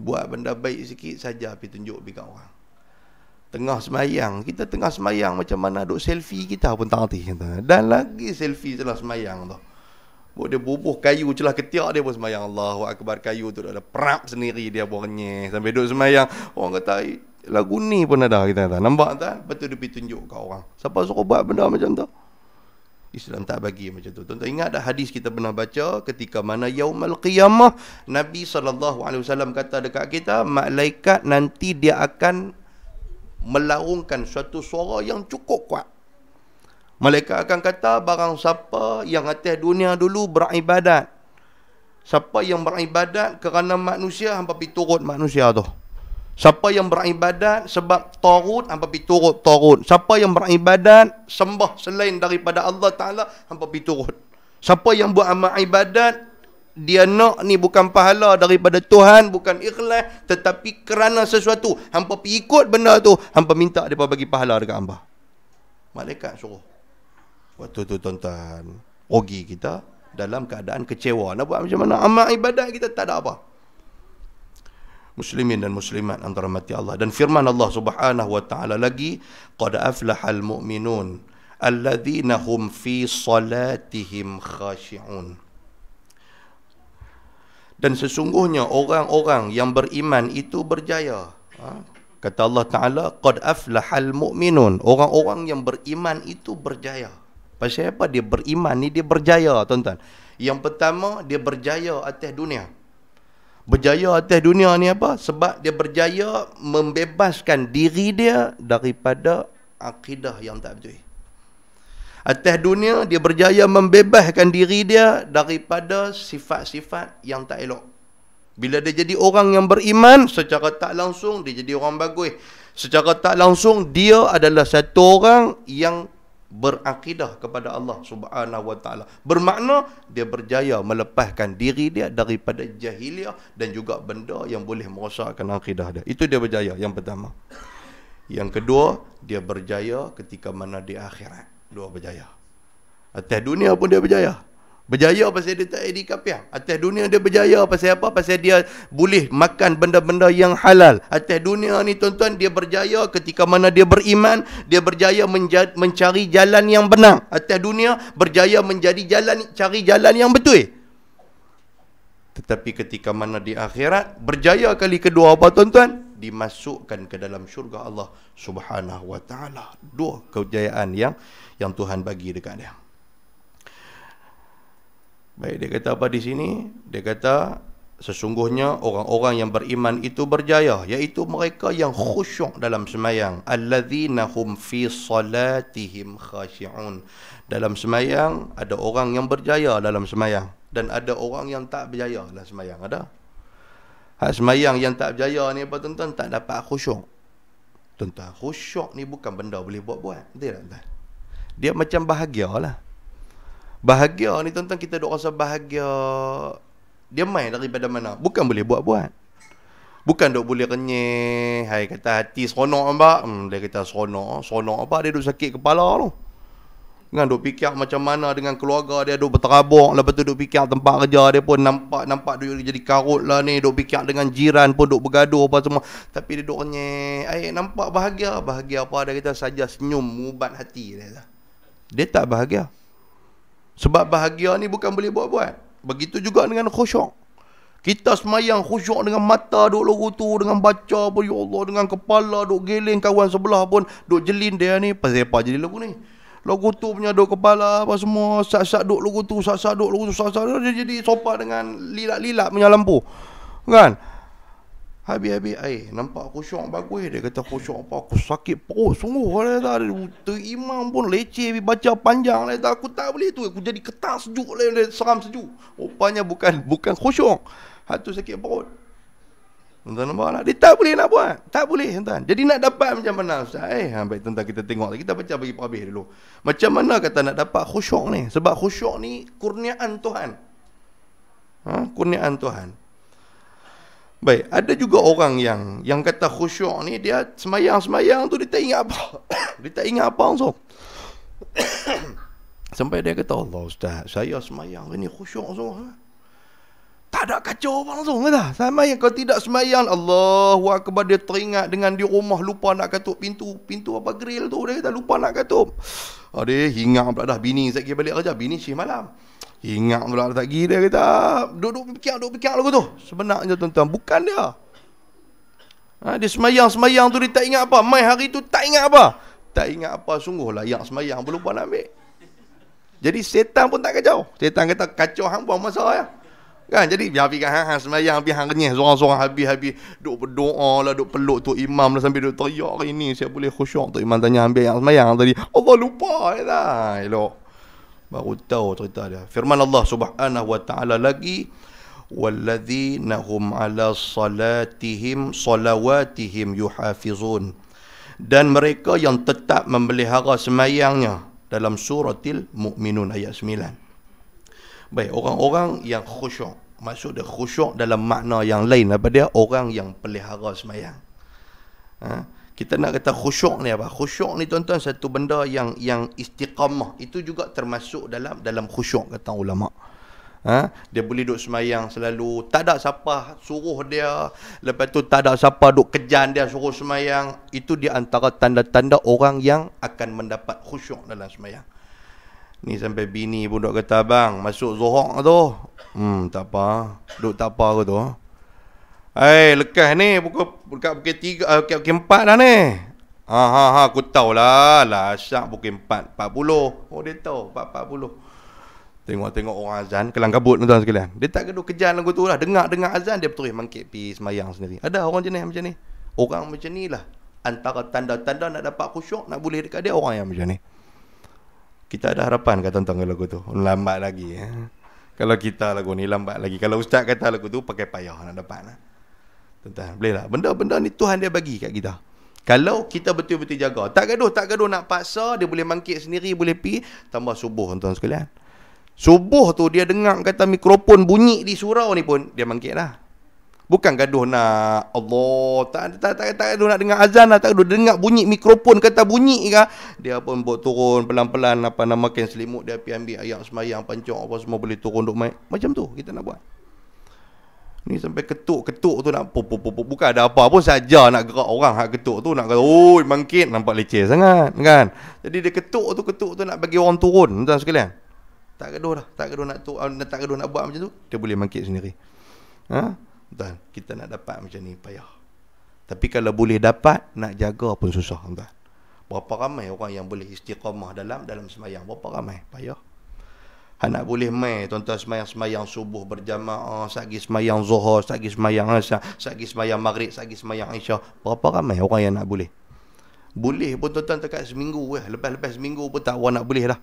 Buat benda baik sikit saja pi tunjuk pi orang. Tengah semayang Kita tengah semayang Macam mana duk selfie kita pun tak hati Dan lagi selfie setelah semayang tu Buat dia bubuh kayu celah ketiak dia pun semayang Allahu Akbar kayu tu ada prap sendiri dia buangnya sampai duduk semayang orang kata lagu ni pun ada kita kata nampak tak lepas tu dia pergi tunjuk kat orang siapa suruh buat benda macam tu Islam tak bagi macam tu tuan-tuan ingat dah hadis kita pernah baca ketika mana yaumal qiyamah Nabi SAW kata dekat kita malaikat nanti dia akan melarungkan suatu suara yang cukup kuat Malaikat akan kata barang siapa yang atas dunia dulu beribadat. Siapa yang beribadat kerana manusia hampa pi turut manusia tu. Siapa yang beribadat sebab tarut hampa pi turut tarut. Siapa yang beribadat sembah selain daripada Allah Taala hampa pi turut. Siapa yang buat amal ibadat dia nak ni bukan pahala daripada Tuhan bukan ikhlas tetapi kerana sesuatu hampa pi ikut benda tu hampa minta dia bagi pahala dekat hampa. Malaikat suruh. Waktu tu tuan-tuan Ogi kita Dalam keadaan kecewa Nak buat macam mana Amal ibadat kita tak ada apa Muslimin dan muslimat Antara mati Allah Dan firman Allah subhanahu wa ta'ala lagi Qad aflahal mu'minun Alladhina hum fi salatihim khashi'un dan sesungguhnya orang-orang yang beriman itu berjaya. Ha? Kata Allah Ta'ala, Qad aflahal mu'minun. Orang-orang yang beriman itu berjaya. Pasal apa dia beriman ni dia berjaya tuan-tuan. Yang pertama dia berjaya atas dunia. Berjaya atas dunia ni apa? Sebab dia berjaya membebaskan diri dia daripada akidah yang tak betul. Atas dunia dia berjaya membebaskan diri dia daripada sifat-sifat yang tak elok. Bila dia jadi orang yang beriman secara tak langsung dia jadi orang bagus. Secara tak langsung dia adalah satu orang yang berakidah kepada Allah Subhanahu wa taala. Bermakna dia berjaya melepaskan diri dia daripada jahiliah dan juga benda yang boleh merosakkan akidah dia. Itu dia berjaya yang pertama. Yang kedua, dia berjaya ketika mana di akhirat. Dua berjaya. Atas dunia pun dia berjaya. Berjaya pasal dia tak edi kapiah. Atas dunia dia berjaya pasal apa? Pasal dia boleh makan benda-benda yang halal. Atas dunia ni tuan-tuan dia berjaya ketika mana dia beriman. Dia berjaya mencari jalan yang benar. Atas dunia berjaya menjadi jalan cari jalan yang betul. Tetapi ketika mana di akhirat berjaya kali kedua apa tuan-tuan? Dimasukkan ke dalam syurga Allah subhanahu wa ta'ala. Dua kejayaan yang yang Tuhan bagi dekat dia. Baik, dia kata apa di sini? Dia kata sesungguhnya orang-orang yang beriman itu berjaya iaitu mereka yang khusyuk dalam semayang alladzina hum fi salatihim khashi'un. Dalam semayang ada orang yang berjaya dalam semayang dan ada orang yang tak berjaya dalam semayang ada. Hak semayang yang tak berjaya ni apa tuan-tuan tak dapat khusyuk. Tuan-tuan khusyuk ni bukan benda boleh buat-buat. Dia macam bahagia lah. Bahagia ni tuan-tuan kita duk rasa bahagia Dia main daripada mana Bukan boleh buat-buat Bukan duk boleh renyih Hai kata hati seronok nampak hmm, Dia kata seronok Seronok apa dia duk sakit kepala tu Kan duk fikir macam mana dengan keluarga dia duk berterabok Lepas tu duk fikir tempat kerja dia pun nampak Nampak duk jadi karut lah ni Duk fikir dengan jiran pun duk bergaduh apa semua Tapi dia duk renyih Hai nampak bahagia Bahagia apa dia kata saja senyum Mubat hati dia lah. Dia tak bahagia sebab bahagia ni bukan boleh buat-buat. Begitu juga dengan khusyuk. Kita semayang khusyuk dengan mata duk lurus tu, dengan baca pun, ya Allah, dengan kepala duk geleng kawan sebelah pun, duk jelin dia ni, pasal apa jadi lagu ni? Lagu tu punya duk kepala apa semua, sat-sat duk lagu tu, sat-sat duk lagu tu, sat-sat dia jadi sopa dengan lilak-lilak punya lampu. Kan? Habis-habis air eh, Nampak aku khusyuk bagus Dia kata khusyuk apa Aku sakit perut Sungguh lah Dia terimam pun leceh Habis baca panjang lah Aku tak boleh tu Aku jadi ketar sejuk lah Seram sejuk Rupanya bukan Bukan khusyuk Hatu sakit perut Tuan-tuan nampak lah Dia tak boleh nak buat Tak boleh tuan-tuan Jadi nak dapat macam mana Ustaz Eh ha, baik tuan-tuan kita tengok Kita baca bagi perhabis dulu Macam mana kata nak dapat khusyuk ni Sebab khusyuk ni Kurniaan Tuhan ha? Kurniaan Tuhan Baik, ada juga orang yang yang kata khusyuk ni dia semayang-semayang tu dia tak ingat apa. dia tak ingat apa langsung. Sampai dia kata, Allah Ustaz, saya semayang ni khusyuk semua. Tak ada kacau apa langsung. Kata. Sama yang kau tidak semayang, Allahu Akbar dia teringat dengan di rumah lupa nak ketuk pintu. Pintu apa grill tu, dia kata lupa nak ketuk. Oh, dia hingang pula dah, bini sekejap balik kerja, bini syih malam. Ingat pula tak dia kata Duduk pikir, duduk pikir lagu tu Sebenarnya tuan-tuan, bukan dia ha, Dia semayang-semayang tu dia tak ingat apa Mai hari tu tak ingat apa Tak ingat apa, sungguh lah, yang semayang pun lupa nak ambil Jadi setan pun tak kacau Setan kata kacau hang buang masa ya Kan, jadi biar fikir hang, kan, hang semayang biar hang renyih, sorang-sorang habis-habis Duk berdoa lah, duk peluk tu imam lah Sambil duk teriak hari ni, saya boleh khusyuk tu Imam tanya ambil yang semayang tadi Allah lupa, ya tak, elok baru tahu cerita dia firman Allah Subhanahu wa taala lagi walladzina hum ala salatihim salawatihim yuhafizun dan mereka yang tetap memelihara semayangnya dalam suratil mukminun ayat 9 baik orang-orang yang khusyuk maksud dia khusyuk dalam makna yang lain daripada orang yang pelihara semayang ha? kita nak kata khusyuk ni apa khusyuk ni tuan-tuan satu benda yang yang istiqamah itu juga termasuk dalam dalam khusyuk kata ulama ha? dia boleh duduk semayang selalu tak ada siapa suruh dia lepas tu tak ada siapa duduk kejan dia suruh semayang itu di antara tanda-tanda orang yang akan mendapat khusyuk dalam semayang Ni sampai bini pun duk kata abang masuk zuhur tu. Hmm tak apa. Duk tak apa aku tu. Hai, eh, lekas ni pukul dekat pukul 3 uh, eh, pukul, pukul 4 dah ni. Ha ha ha, aku tahulah. Lah asyak pukul 4 40. Oh dia tahu 4 40. Tengok-tengok orang azan Kelang kabut tuan sekalian Dia tak gaduh kejar lagu tu lah Dengar-dengar azan Dia betul-betul mangkit pi semayang sendiri Ada orang jenis macam ni Orang macam ni lah Antara tanda-tanda nak dapat khusyuk Nak boleh dekat dia Orang yang macam ni Kita ada harapan kat tonton lagu tu Lambat lagi eh. Kalau kita lagu ni lambat lagi Kalau ustaz kata lagu tu Pakai payah nak dapat lah Tuan-tuan, boleh lah. Benda-benda ni Tuhan dia bagi kat kita. Kalau kita betul-betul jaga. Tak gaduh, tak gaduh nak paksa. Dia boleh mangkit sendiri, boleh pi Tambah subuh, tuan-tuan sekalian. Subuh tu dia dengar kata mikrofon bunyi di surau ni pun, dia mangkit lah. Bukan gaduh nak Allah. Tak, tak, tak, tak gaduh nak dengar azan lah. Tak gaduh dengar bunyi mikrofon kata bunyi kah. Dia pun buat turun pelan-pelan. Apa nama kain selimut dia pi ambil ayam semayang, pancok apa semua boleh turun duk main. Macam tu kita nak buat. Ni sampai ketuk-ketuk tu nak pop pop pop bukan ada apa pun saja nak gerak orang hak ketuk tu nak kata oi bangkit nampak leceh sangat kan. Jadi dia ketuk tu ketuk tu nak bagi orang turun tuan sekalian. Tak gaduh dah, tak gaduh nak tu ah, tak gaduh nak buat macam tu, dia boleh bangkit sendiri. Ha? Tuan, kita nak dapat macam ni payah. Tapi kalau boleh dapat, nak jaga pun susah tuan. Berapa ramai orang yang boleh istiqamah dalam dalam sembahyang? Berapa ramai? Payah. Hak boleh mai tuan-tuan semayang-semayang subuh berjamaah, satgi semayang zuhur, satgi semayang asar, satgi semayang maghrib, satgi semayang isya. Berapa ramai orang yang nak boleh? Boleh pun tuan-tuan dekat seminggu eh. Lepas-lepas seminggu pun tak orang nak boleh lah.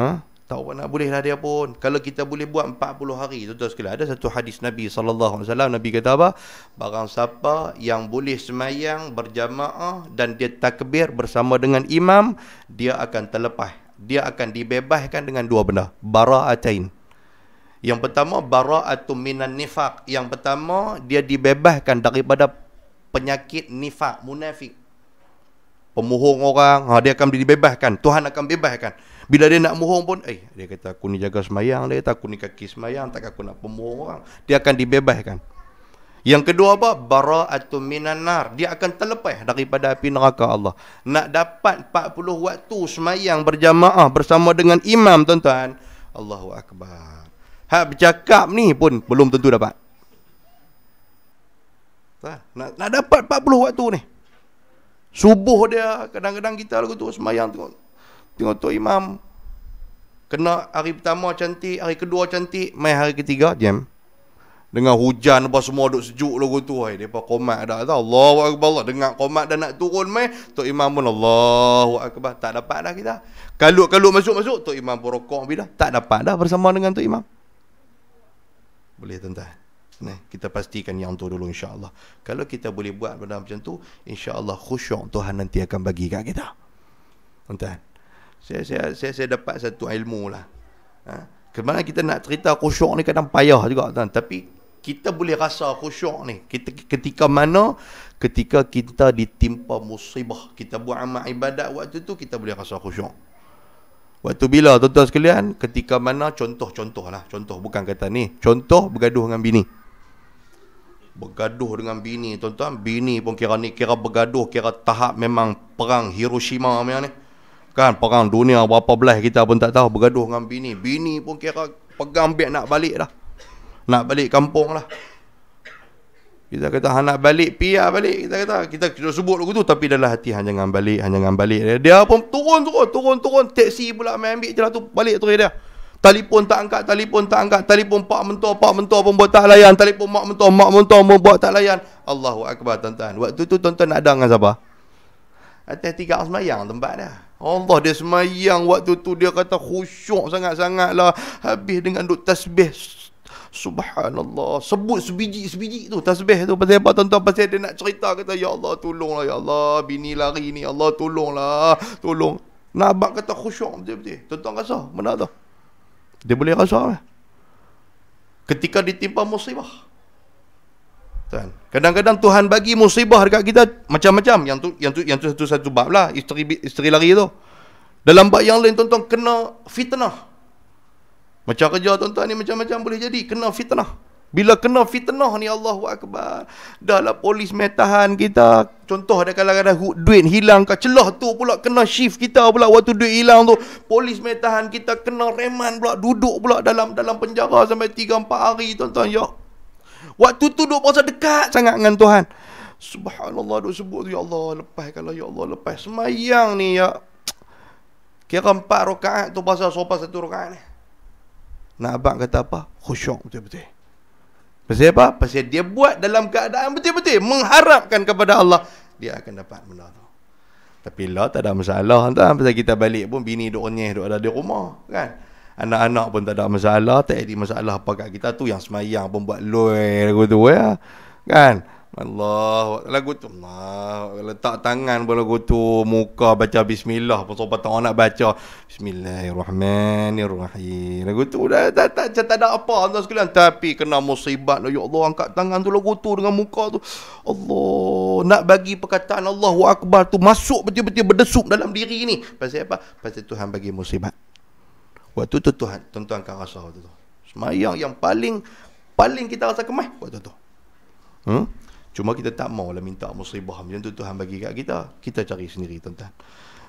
Ha? Tak orang nak boleh lah dia pun. Kalau kita boleh buat 40 hari tuan-tuan sekalian. Ada satu hadis Nabi Sallallahu Alaihi Wasallam. Nabi kata apa? Barang siapa yang boleh semayang berjamaah dan dia takbir bersama dengan imam, dia akan terlepas dia akan dibebaskan dengan dua benda bara'atain yang pertama bara'atun minan nifaq yang pertama dia dibebaskan daripada penyakit nifaq munafik pemohong orang ha, dia akan dibebaskan Tuhan akan bebaskan bila dia nak mohong pun eh dia kata aku ni jaga semayang dia kata aku ni kaki semayang tak aku nak pemohong orang dia akan dibebaskan yang kedua apa? Bara'atun minan nar. Dia akan terlepas daripada api neraka Allah. Nak dapat 40 waktu semayang berjamaah bersama dengan imam tuan-tuan. Allahu Akbar. Hak bercakap ni pun belum tentu dapat. Nak, nak dapat 40 waktu ni. Subuh dia, kadang-kadang kita lagu tu semayang tengok. Tengok tu imam. Kena hari pertama cantik, hari kedua cantik, mai hari ketiga, jam Diam. Dengan hujan apa semua duk sejuk lagu tu Hai, Dia pun komat dah tau Allah Akbar Allah Dengar komat dah nak turun mai Tok Imam pun Allah Akbar Tak dapat dah kita Kalut-kalut masuk-masuk Tok Imam pun rokok bila Tak dapat dah bersama dengan Tok Imam Boleh tuan-tuan Nah, kita pastikan yang tu dulu insya Allah. Kalau kita boleh buat benda macam tu Allah khusyuk Tuhan nanti akan bagi kat kita Tuan-tuan saya, saya, saya, saya dapat satu ilmu lah ha? Kemana kita nak cerita khusyuk ni kadang payah juga tuan. Tapi kita boleh rasa khusyuk ni kita ketika mana ketika kita ditimpa musibah kita buat amal ibadat waktu tu kita boleh rasa khusyuk waktu bila tuan-tuan sekalian ketika mana contoh-contoh lah contoh bukan kata ni contoh bergaduh dengan bini bergaduh dengan bini tuan-tuan bini pun kira ni kira bergaduh kira tahap memang perang Hiroshima ni kan perang dunia berapa belah kita pun tak tahu bergaduh dengan bini bini pun kira pegang beg nak balik dah nak balik kampung lah kita kata ha, nak balik pia ah, balik kita kata kita sudah sebut lagu tu tapi dalam hati hanya jangan balik hanya jangan balik dia, dia pun turun turun turun turun teksi pula main ambil jelah tu balik terus dia telefon tak angkat telefon tak angkat telefon pak mentua pak mentua pun buat tak layan telefon mak mentua mak mentua pun buat tak layan Allahu akbar tuan-tuan waktu tu tuan-tuan nak ada dengan siapa atas tiga semayang tempat dia Allah dia semayang waktu tu dia kata khusyuk sangat-sangat lah habis dengan duk tasbih Subhanallah Sebut sebiji-sebiji tu Tasbih tu Pasal apa tuan-tuan Pasal dia nak cerita Kata Ya Allah tolonglah Ya Allah Bini lari ni Ya Allah tolonglah Tolong Nabak kata khusyuk Betul-betul Tuan-tuan rasa Benda tu Dia boleh rasa kan? Ketika ditimpa musibah Kadang-kadang Tuhan bagi musibah dekat kita Macam-macam Yang tu yang tu yang tu satu-satu bab lah isteri, isteri lari tu Dalam bab yang lain tuan-tuan Kena fitnah macam kerja tuan-tuan ni macam-macam boleh jadi. Kena fitnah. Bila kena fitnah ni Allahu Akbar. Dah lah polis metahan kita. Contoh ada kalau ada duit hilang ke celah tu pula kena shift kita pula waktu duit hilang tu. Polis metahan kita kena reman pula duduk pula dalam dalam penjara sampai 3 4 hari tuan-tuan ya. Waktu tu duk pasal dekat sangat dengan Tuhan. Subhanallah duk sebut tu ya Allah lepas kalau ya Allah lepas semayang ni ya. Kira empat rakaat tu pasal sopan satu rakaat ni. Nak abang kata apa? Khusyuk betul-betul. Pasal apa? Pasal dia buat dalam keadaan betul-betul. Mengharapkan kepada Allah. Dia akan dapat benda tu. Tapi lah tak ada masalah. Entah, pasal kita balik pun bini duk nyeh duk ada di rumah. Kan? Anak-anak pun tak ada masalah. Tak ada masalah apa kat kita tu. Yang semayang pun buat loy. Lagu tu ya. Kan? Allah lagu tu Allah letak tangan pun lagu tu muka baca bismillah pun sebab tak nak baca bismillahirrahmanirrahim lagu tu dah tak tak tak, tak ada apa tuan sekalian tapi kena musibat lah ya Allah angkat tangan tu lagu tu dengan muka tu Allah nak bagi perkataan Allahu akbar tu masuk betul-betul berdesuk dalam diri ni pasal apa pasal Tuhan bagi musibat waktu tu Tuhan tuan-tuan kan rasa waktu tu semayang yang paling paling kita rasa kemah waktu tu hmm? Cuma kita tak maulah minta musibah macam tu Tuhan bagi kat kita. Kita cari sendiri tuan-tuan.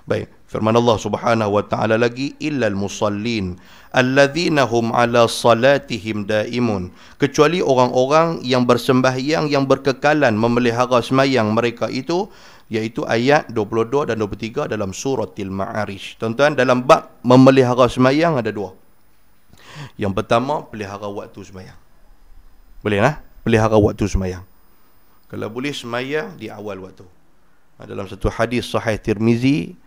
Baik, firman Allah Subhanahu wa taala lagi illal musallin alladzina hum ala salatihim daimun kecuali orang-orang yang bersembahyang yang berkekalan memelihara sembahyang mereka itu iaitu ayat 22 dan 23 dalam suratil ma'arij. Tuan-tuan dalam bab memelihara sembahyang ada dua. Yang pertama pelihara waktu sembahyang. Boleh lah? Pelihara waktu sembahyang. Kalau boleh semayang di awal waktu. Ha, dalam satu hadis sahih Tirmizi,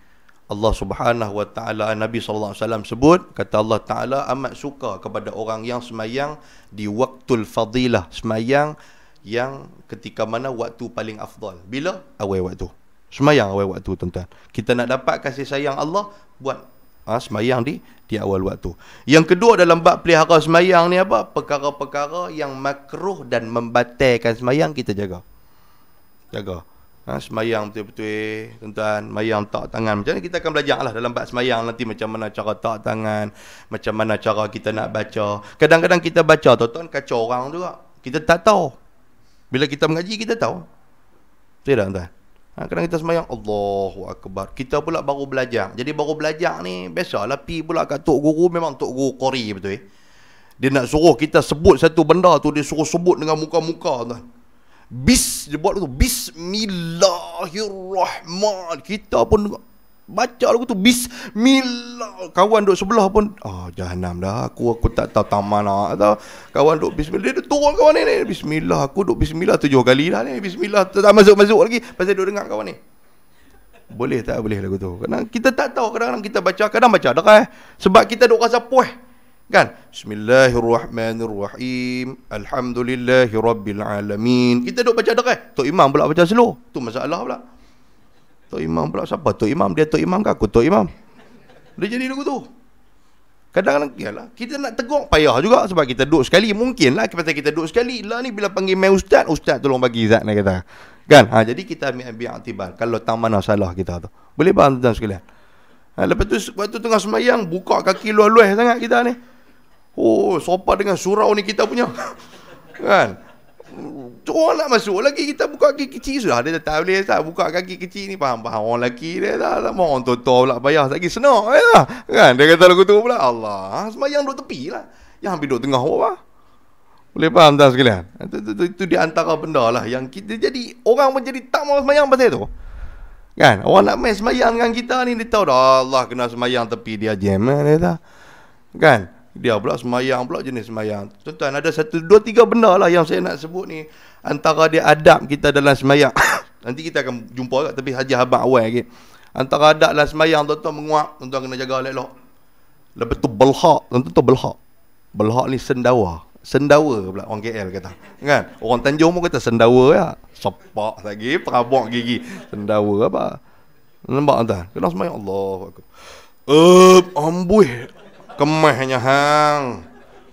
Allah Subhanahu wa taala Nabi sallallahu alaihi sebut kata Allah taala amat suka kepada orang yang semayang di waktu fadilah semayang yang ketika mana waktu paling afdal bila awal waktu semayang awal waktu tuan-tuan kita nak dapat kasih sayang Allah buat ha, semayang di di awal waktu yang kedua dalam bab pelihara semayang ni apa perkara-perkara yang makruh dan membatalkan semayang kita jaga jaga ha, semayang betul-betul tuan-tuan semayang tak tangan macam ni kita akan belajar lah dalam bab semayang nanti macam mana cara tak tangan macam mana cara kita nak baca kadang-kadang kita baca tuan-tuan kacau orang juga kita tak tahu bila kita mengaji kita tahu betul tak tuan-tuan Ha, kadang kita semayang Allahu Akbar Kita pula baru belajar Jadi baru belajar ni Biasalah pi pula kat Tok Guru Memang Tok Guru Qori betul eh Dia nak suruh kita sebut satu benda tu Dia suruh sebut dengan muka-muka tuan Bis dia buat tu Bismillahirrahman Kita pun Baca lagu tu Bismillah Kawan duduk sebelah pun Ah oh, jahannam dah Aku aku tak tahu taman nak tahu. Kawan duduk Bismillah Dia turun kawan ni, ni Bismillah Aku duduk Bismillah tujuh kali lah ni Bismillah Tak masuk-masuk lagi Pasal duduk dengar kawan ni Boleh tak boleh lagu tu Kadang kita tak tahu Kadang-kadang kita baca Kadang baca dah eh Sebab kita duduk rasa puas Kan? Bismillahirrahmanirrahim. Alhamdulillahirrabbilalamin. Kita duduk baca derai. Eh? Tok Imam pula baca slow. Tu masalah pula. Tok Imam pula siapa? Tok Imam dia Tok Imam ke aku? Tok Imam. Dia jadi lagu tu. Kadang-kadang lah. kita nak tegur payah juga sebab kita duduk sekali. Mungkin lah kita, kita duduk sekali. Lah ni bila panggil main ustaz, ustaz tolong bagi zat nak kata. Kan? Ha, jadi kita ambil ambil aktibar. Kalau tak mana salah kita tu. Boleh faham tuan sekalian? Ha, lepas tu waktu tengah semayang, buka kaki luar-luar sangat kita ni. Oh, sopa dengan surau ni kita punya. kan? Orang nak masuk lagi kita buka kaki kecil sudah. Ada tak boleh tak buka kaki kecil ni faham-faham orang lelaki dia dah tak mau orang tua pula bayar lagi senang ya. Lah. Kan? Dia kata lagu tu pula. Allah, ah, semayang duduk tepi lah. Yang hampir duduk tengah apa? Boleh faham tak sekalian? Itu, itu, itu, itu di antara benda lah yang kita jadi orang menjadi tak mau semayang pasal itu. Kan? Orang nak main semayang dengan kita ni dia tahu dah Allah kena semayang tepi dia jam eh, dia tahu. Kan? Dia pula semayang pula jenis semayang Tuan-tuan ada satu dua tiga benda lah yang saya nak sebut ni Antara dia adab kita dalam semayang Nanti kita akan jumpa kat tepi Haji Habang Awal lagi Antara adab dalam semayang tuan-tuan menguap Tuan-tuan kena jaga lelok Lepas tu belhak Tuan-tuan tu belhak Belhak ni sendawa Sendawa pula orang KL kata Kan Orang Tanjung pun kata sendawa ya Sepak lagi Perabok gigi Sendawa apa Nampak tuan-tuan Kena semayang Allah Uh, amboi Kemahnya hang.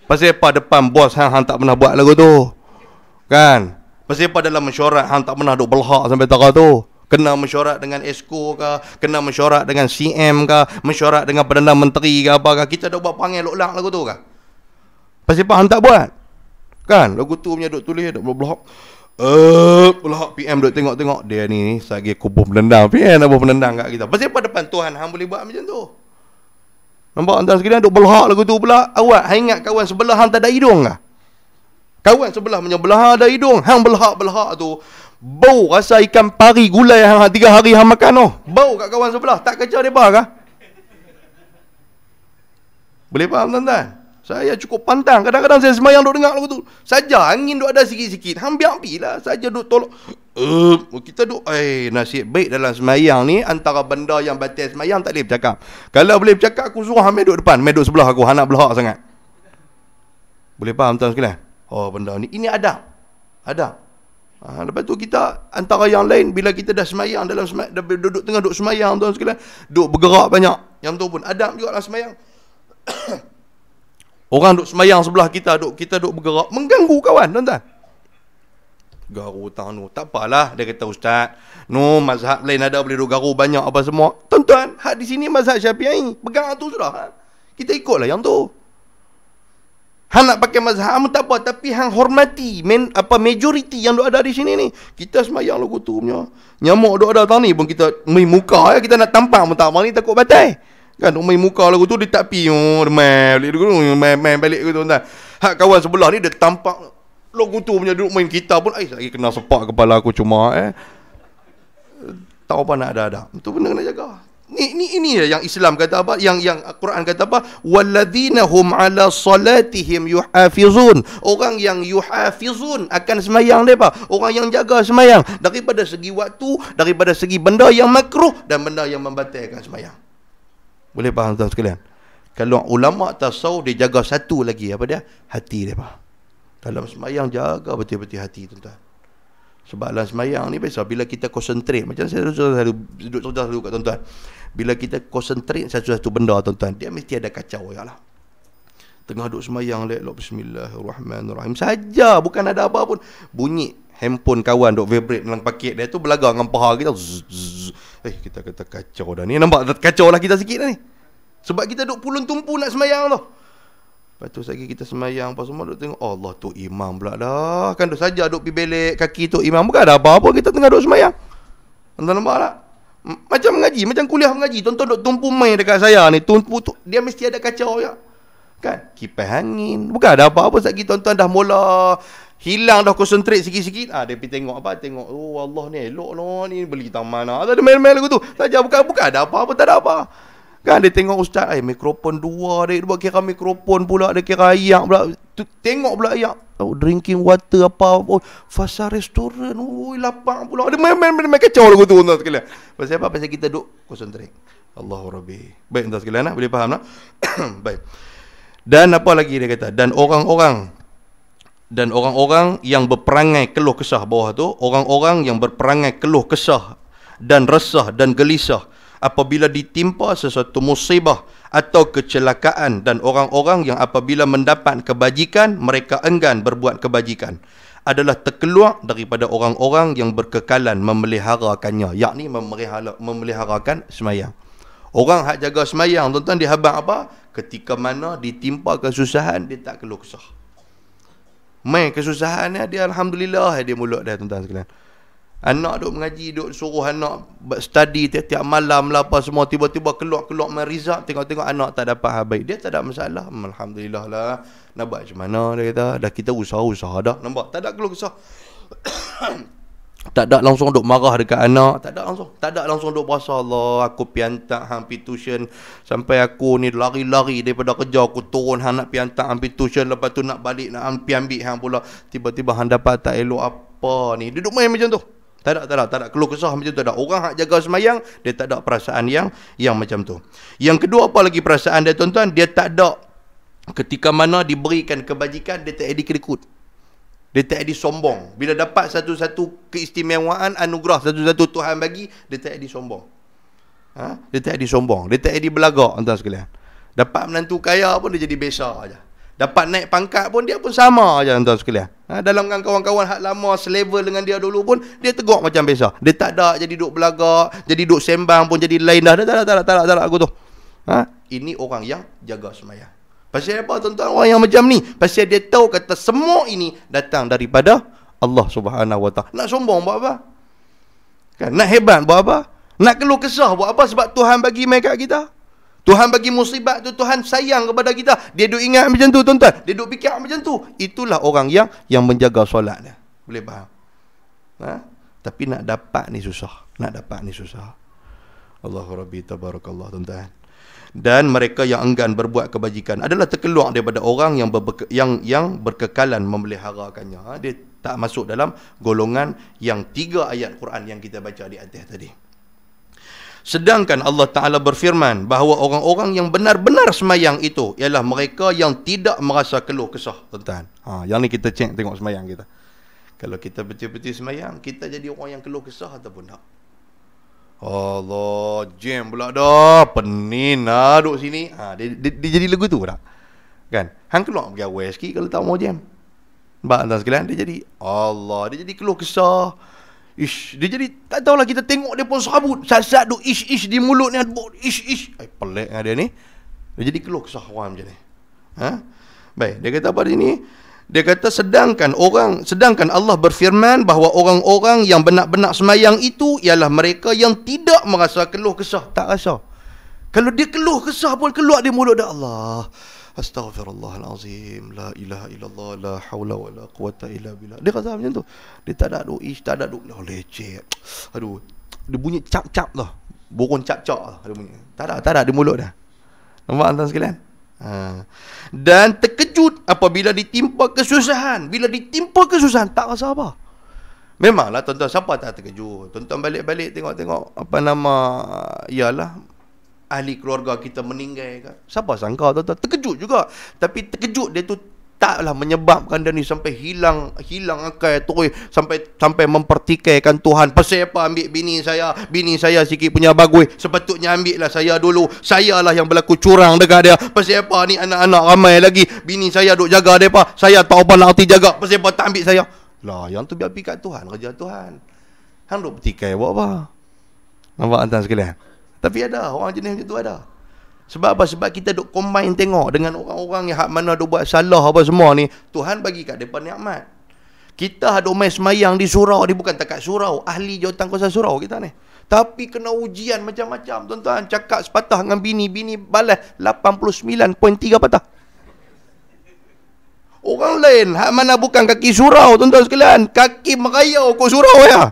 Pasal apa depan bos hang, hang tak pernah buat lagu tu. Kan? Pasal apa dalam mesyuarat hang tak pernah duk belhak sampai tak tu. Kena mesyuarat dengan esko ke, kena mesyuarat dengan CM ke, mesyuarat dengan Perdana Menteri ke apa ke. Kita duk buat panggil lok lagu tu ke? Pasal apa hang tak buat? Kan? Lagu tu punya duk tulis, duk belhak. Eh, uh, pula PM duk tengok-tengok dia ni, sagi kubur penendang. PM apa penendang kat kita. Pasal apa depan Tuhan hang boleh buat macam tu? Nampak antara sekalian duk belahak lagu tu pula. Awak hang ingat kawan sebelah hang tak ada hidung ke? Ah? Kawan sebelah punya belah ada hidung. Hang belahak-belahak tu. Bau rasa ikan pari gulai hang tiga hari hang makan tu. Bau kat kawan sebelah. Tak kerja dia bar ke? Boleh faham tuan-tuan? Saya cukup pantang. Kadang-kadang saya semayang duk dengar lagu tu. Saja angin duk ada sikit-sikit. Hambi ambil lah. Saja duk tolak. Uh, eh, kita duk eh nasib baik dalam semayang ni antara benda yang batas semayang tak boleh bercakap. Kalau boleh bercakap aku suruh hang duduk depan, hang duduk sebelah aku, hang nak belahak sangat. Boleh faham tuan sekalian? Oh benda ni ini ada. Ada. Ha, lepas tu kita antara yang lain bila kita dah semayang dalam semayang, dah duduk tengah duduk semayang tuan sekalian, duk bergerak banyak. Yang tu pun ada juga dalam semayang. Orang duk semayang sebelah kita, duk kita duk bergerak, mengganggu kawan, tuan-tuan. Garu tahu no. Tak apalah, dia kata ustaz. No, mazhab lain ada boleh duk garu banyak apa semua. Tuan-tuan, hak di sini mazhab Syafi'i. Pegang tu sudah. Ha? Kita ikutlah yang tu. Hang nak pakai mazhab pun tak apa tapi hang hormati main, apa majoriti yang duk ada di sini ni. Kita semayang lagu tu punya. Nyamuk duk ada tang pun kita main muka ya kita nak tampak pun tak ni takut batal. Kan main muka lagu tu dia tak pi oh, main balik dulu main main balik tu tuan-tuan. Hak kawan sebelah ni dia tampak lagu tu punya duduk main kita pun ais lagi kena sepak kepala aku cuma eh. Tahu apa nak ada ada. Itu benda kena jaga. Ni ni ini ya yang Islam kata apa yang yang Al Quran kata apa walladzina hum ala salatihim yuhafizun orang yang yuhafizun akan semayang depa orang yang jaga semayang daripada segi waktu daripada segi benda yang makruh dan benda yang membatalkan semayang boleh faham tuan sekalian? Kalau ulama tasawuf dia jaga satu lagi apa dia? Hati dia faham. Dalam semayang jaga betul-betul hati tuan-tuan. Sebab dalam semayang ni biasa bila kita konsentrate macam saya duduk selalu duduk selalu kat tuan-tuan. Bila kita konsentrate satu-satu benda tuan-tuan, dia mesti ada kacau ya lah. Tengah duduk semayang lek bismillahirrahmanirrahim saja bukan ada apa pun bunyi handphone kawan duk vibrate dalam paket dia tu belagak dengan paha kita. Zzz, zzz. Eh kita kata kacau dah ni. Nampak kacau lah kita sikit dah ni. Sebab kita duk pulun tumpu nak semayang tu. Lepas tu lagi kita semayang apa semua duk tengok oh, Allah tu imam pula dah. Kan duk saja duk pi belek kaki tu imam bukan ada apa-apa kita tengah duk semayang. Tuan nampak tak? Macam mengaji, macam kuliah mengaji. Tonton duk tumpu main dekat saya ni. Tumpu tu dia mesti ada kacau ya. Kan? Kipas angin. Bukan ada apa-apa sat kita tonton dah mula Hilang dah konsentrate sikit-sikit. Ah dia pergi tengok apa? Tengok oh Allah ni elok noh ni beli kita mana. Tak ada main-main lagu tu. Saja bukan bukan ada apa-apa tak ada apa. Kan dia tengok ustaz eh mikrofon dua dia buat kira mikrofon pula dia kira ayak pula. tengok pula ayak. Oh, drinking water apa oh, fasa restoran oi oh, lapang pula. Ada main-main main kecoh lagu tu tuan sekalian. Pasal apa? Pasal kita duk konsentrate. Allahu rabbi. Baik tuan sekalian nak, boleh faham nak, Baik. Dan apa lagi dia kata? Dan orang-orang dan orang-orang yang berperangai keluh kesah bawah tu orang-orang yang berperangai keluh kesah dan resah dan gelisah apabila ditimpa sesuatu musibah atau kecelakaan dan orang-orang yang apabila mendapat kebajikan mereka enggan berbuat kebajikan adalah terkeluar daripada orang-orang yang berkekalan memeliharakannya yakni memelihara, memeliharakan semayang orang hak jaga semayang tuan-tuan dihabar apa ketika mana ditimpa kesusahan dia tak keluh kesah Main kesusahan dia Alhamdulillah eh, dia mulut dia tuan-tuan sekalian Anak duk mengaji Duk suruh anak Study tiap-tiap malam lah apa semua Tiba-tiba keluar-keluar main result Tengok-tengok anak tak dapat hal baik Dia tak ada masalah Alhamdulillah lah Nak buat macam mana dia kata Dah kita usaha-usaha dah Nampak? Tak ada keluar kesah tak ada langsung duk marah dekat anak tak ada langsung tak ada langsung duk berasa Allah aku piantak hang pi tuition sampai aku ni lari-lari daripada kerja aku turun hang nak piantak hang pi tuition lepas tu nak balik nak hang pi ambil hang pula tiba-tiba hang dapat tak elok apa ni duduk main macam tu tak ada tak ada tak ada keluh kesah macam tu tak ada orang hak jaga semayang dia tak ada perasaan yang yang macam tu yang kedua apa lagi perasaan dia tuan-tuan dia tak ada ketika mana diberikan kebajikan dia tak edik-edikut dia tak jadi sombong. Bila dapat satu-satu keistimewaan, anugerah satu-satu Tuhan bagi, dia tak jadi sombong. Ha? Dia tak jadi sombong. Dia tak jadi belagak, entah sekalian. Dapat menantu kaya pun dia jadi besa aja. Dapat naik pangkat pun dia pun sama aja tuan sekalian. Ha? dalam dengan kawan-kawan hak lama selevel dengan dia dulu pun dia tegak macam biasa. Dia tak ada jadi duk belagak, jadi duk sembang pun jadi lain dah. Dia tak ada tak ada tak ada aku tu. Ha? ini orang yang jaga semaya. Pasal apa tuan-tuan orang yang macam ni? Pasal dia tahu kata semua ini datang daripada Allah Subhanahu Wa Nak sombong buat apa? Kan? Nak hebat buat apa? Nak keluh kesah buat apa sebab Tuhan bagi mereka kita? Tuhan bagi musibah tu Tuhan sayang kepada kita. Dia duk ingat macam tu tuan-tuan. Dia duk fikir macam tu. Itulah orang yang yang menjaga solat dia. Boleh faham? Ha? Tapi nak dapat ni susah. Nak dapat ni susah. Allahu Rabbi tabarakallah tuan-tuan dan mereka yang enggan berbuat kebajikan adalah terkeluar daripada orang yang berbeke, yang yang berkekalan memeliharakannya ha, dia tak masuk dalam golongan yang tiga ayat Quran yang kita baca di atas tadi Sedangkan Allah Ta'ala berfirman bahawa orang-orang yang benar-benar semayang itu ialah mereka yang tidak merasa keluh kesah. tuan Ha, yang ni kita cek tengok semayang kita. Kalau kita betul-betul semayang, kita jadi orang yang keluh kesah ataupun tak. Allah, jam pula dah. Pening lah duduk sini. Ha, dia, dia, dia, jadi lagu tu tak? Kan? Hang keluar pergi awal sikit kalau tak mau jam. Nampak tak sekalian? Dia jadi, Allah, dia jadi keluh kesah. Ish, dia jadi, tak tahulah kita tengok dia pun sabut. Sat-sat duk ish-ish di mulut ni. Ish-ish. pelik dengan dia ni. Dia jadi keluh kesah orang macam ni. Ha? Baik, dia kata apa dia ni? Dia kata sedangkan orang sedangkan Allah berfirman bahawa orang-orang yang benak-benak semayang itu ialah mereka yang tidak merasa keluh kesah, tak rasa. Kalau dia keluh kesah pun keluar dia mulut dia Allah. Astaghfirullahalazim La ilaha illallah La hawla wa quwata illa billah Dia kata macam tu Dia tak ada doish Tak ada doa Oh Aduh Dia bunyi cap-cap lah Burung cap-cap lah Dia bunyi Tak ada, tak ada Dia mulut dah Nampak tuan sekalian Ha. Dan terkejut apabila ditimpa kesusahan. Bila ditimpa kesusahan, tak rasa apa. Memanglah tuan-tuan, siapa tak terkejut. Tuan-tuan balik-balik tengok-tengok apa nama, ialah ahli keluarga kita meninggal. Siapa sangka tuan-tuan? Terkejut juga. Tapi terkejut dia tu taklah menyebabkan dia ni sampai hilang hilang akal terus sampai sampai mempertikaikan Tuhan pasal apa ambil bini saya bini saya sikit punya bagus sepatutnya ambil lah saya dulu sayalah yang berlaku curang dekat dia pasal apa ni anak-anak ramai lagi bini saya duk jaga depa saya tak apa nak hati jaga pasal apa tak ambil saya lah yang tu biar pergi kat Tuhan kerja Tuhan hang duk pertikai buat apa nampak antara sekalian tapi ada orang jenis macam tu ada sebab apa? Sebab kita duk combine tengok dengan orang-orang yang hak mana duk buat salah apa semua ni. Tuhan bagi kat depan nikmat. Kita duk main semayang di surau ni bukan takat surau. Ahli jawatan kuasa surau kita ni. Tapi kena ujian macam-macam tuan-tuan. Cakap sepatah dengan bini. Bini balas 89.3 patah. Orang lain hak mana bukan kaki surau tuan-tuan sekalian. Kaki merayau kot surau ya.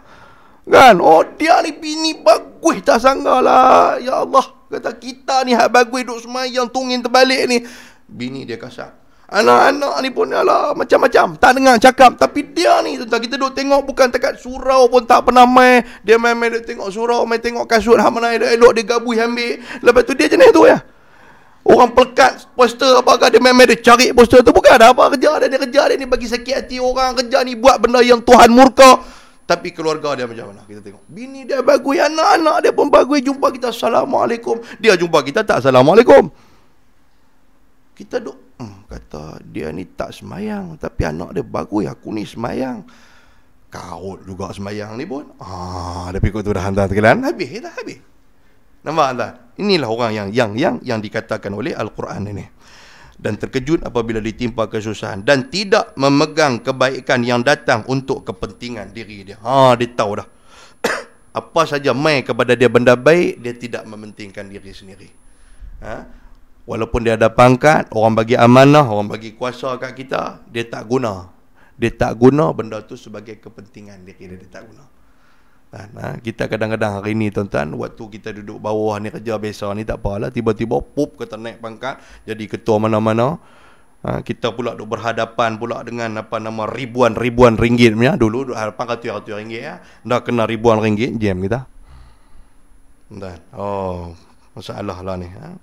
Kan? Oh dia ni bini bagus tak sanggah lah. Ya Allah. Kata kita ni hak bagui duk semayang tungin terbalik ni. Bini dia kasar. Anak-anak ni pun alah macam-macam tak dengar cakap tapi dia ni tuan kita duk tengok bukan tekat surau pun tak pernah mai dia main-main duk tengok surau main tengok kasut hang mana elok dia gabui ambil lepas tu dia jenis tu ya orang pelekat poster apa kah dia main-main dia cari poster tu bukan ada apa kerja dia dia kerja dia ni bagi sakit hati orang kerja ni buat benda yang Tuhan murka tapi keluarga dia macam mana? Kita tengok. Bini dia bagui anak-anak dia pun bagui Jumpa kita, Assalamualaikum. Dia jumpa kita, tak Assalamualaikum. Kita duk, hmm, kata dia ni tak semayang. Tapi anak dia bagui aku ni semayang. Kaut juga semayang ni pun. Ah, dia pikul tu dah hantar tekelan. Habis, dah habis. Nampak tak? Inilah orang yang yang yang yang dikatakan oleh Al-Quran ini dan terkejut apabila ditimpa kesusahan dan tidak memegang kebaikan yang datang untuk kepentingan diri dia. Ha dia tahu dah. apa saja mai kepada dia benda baik, dia tidak mementingkan diri sendiri. Ha? Walaupun dia ada pangkat, orang bagi amanah, orang bagi kuasa kat kita, dia tak guna. Dia tak guna benda tu sebagai kepentingan diri dia, dia tak guna. Kan, ha? Kita kadang-kadang hari ni tuan-tuan Waktu kita duduk bawah ni kerja biasa ni tak apalah Tiba-tiba pop kata naik pangkat Jadi ketua mana-mana ha? Kita pula duduk berhadapan pula dengan apa nama ribuan-ribuan ringgit ya? Dulu duduk hadapan ratu-ratu ringgit ya? Dah kena ribuan ringgit jam kita Dan, Oh masalah lah ni ha?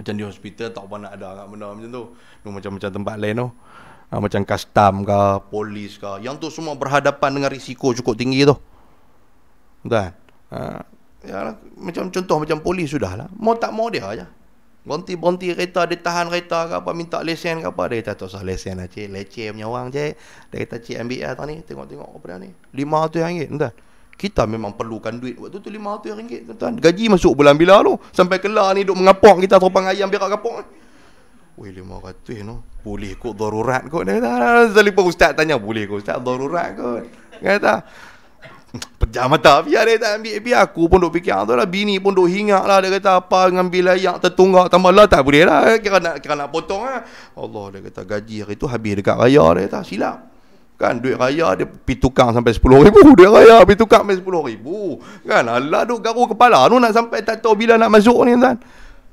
Macam di hospital tak pernah ada agak benda macam tu Macam-macam tempat lain tu oh. ha? Macam custom ke polis ke Yang tu semua berhadapan dengan risiko cukup tinggi tu Betul. Ha. Ya, lah, macam contoh macam polis sudah lah Mau tak mau dia aja. bonti bonti kereta, dia tahan kereta ke apa, minta lesen ke apa. Dia kata, tak usah lesen lah cik, leceh punya orang cik. Dia kata, cik ambil lah ni, tengok-tengok apa dia ni. RM500 ringgit, tuan. Kita memang perlukan duit waktu tu RM500 ringgit, tuan. Gaji masuk bulan bila tu. Sampai kelar ni, duk mengapok kita, terpang ayam berak kapok ni. Weh, RM500 ni, no. boleh kot darurat kot. Dia kata, selipun ustaz tanya, boleh kot ustaz darurat kot. Dia kata, Pejam mata biar dia tak ambil Biar aku pun duk fikir tu lah Bini pun duk hingat lah Dia kata apa dengan bila yang tertunggak Tambah lah tak boleh lah Kira nak, kira nak potong lah Allah dia kata gaji hari tu habis dekat raya Dia kata silap Kan duit raya dia pergi tukang sampai sepuluh ribu Duit raya pergi tukang sampai sepuluh ribu Kan Allah duk garu kepala tu nak sampai tak tahu bila nak masuk ni kan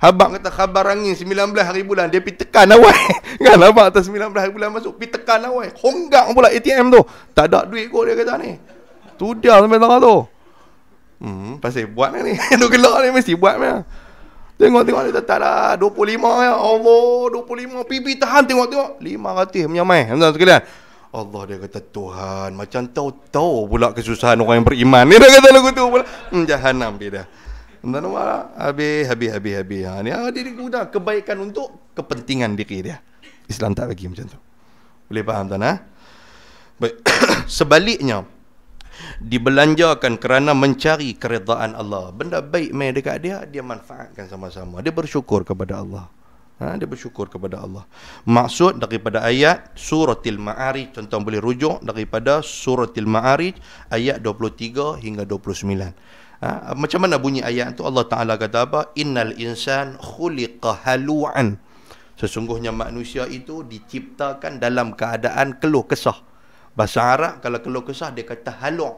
Habak kata khabar angin 19 hari bulan Dia pergi tekan awal Kan habak atas 19 hari bulan masuk Pergi tekan awal Honggak pula ATM tu Tak ada duit kot dia kata ni sudah sampai tengah tu Hmm Pasal buat ni Duk gelak ni Mesti buat ni Tengok-tengok ni tetap dah 25 ya Allah 25 pipi tahan tengok-tengok 500 menyamai Tuan sekalian Allah dia kata Tuhan Macam tahu-tahu pula kesusahan orang yang beriman Ni dia kata lagu tu pula Hmm jahanam dia dah Tuan nampak lah Habis habis habis habis ha, Ni ada ah, ha, dia dah kebaikan untuk kepentingan diri dia Islam tak bagi macam tu Boleh faham tuan ha? Baik Sebaliknya dibelanjakan kerana mencari keredaan Allah. Benda baik main dekat dia, dia manfaatkan sama-sama. Dia bersyukur kepada Allah. Ha, dia bersyukur kepada Allah. Maksud daripada ayat suratil ma'arij. Contoh boleh rujuk daripada suratil ma'arij ayat 23 hingga 29. Ha, macam mana bunyi ayat tu Allah Ta'ala kata apa Innal insan khuliqa halu'an Sesungguhnya manusia itu diciptakan dalam keadaan keluh kesah Bahasa Arab kalau keluh kesah dia kata haluk.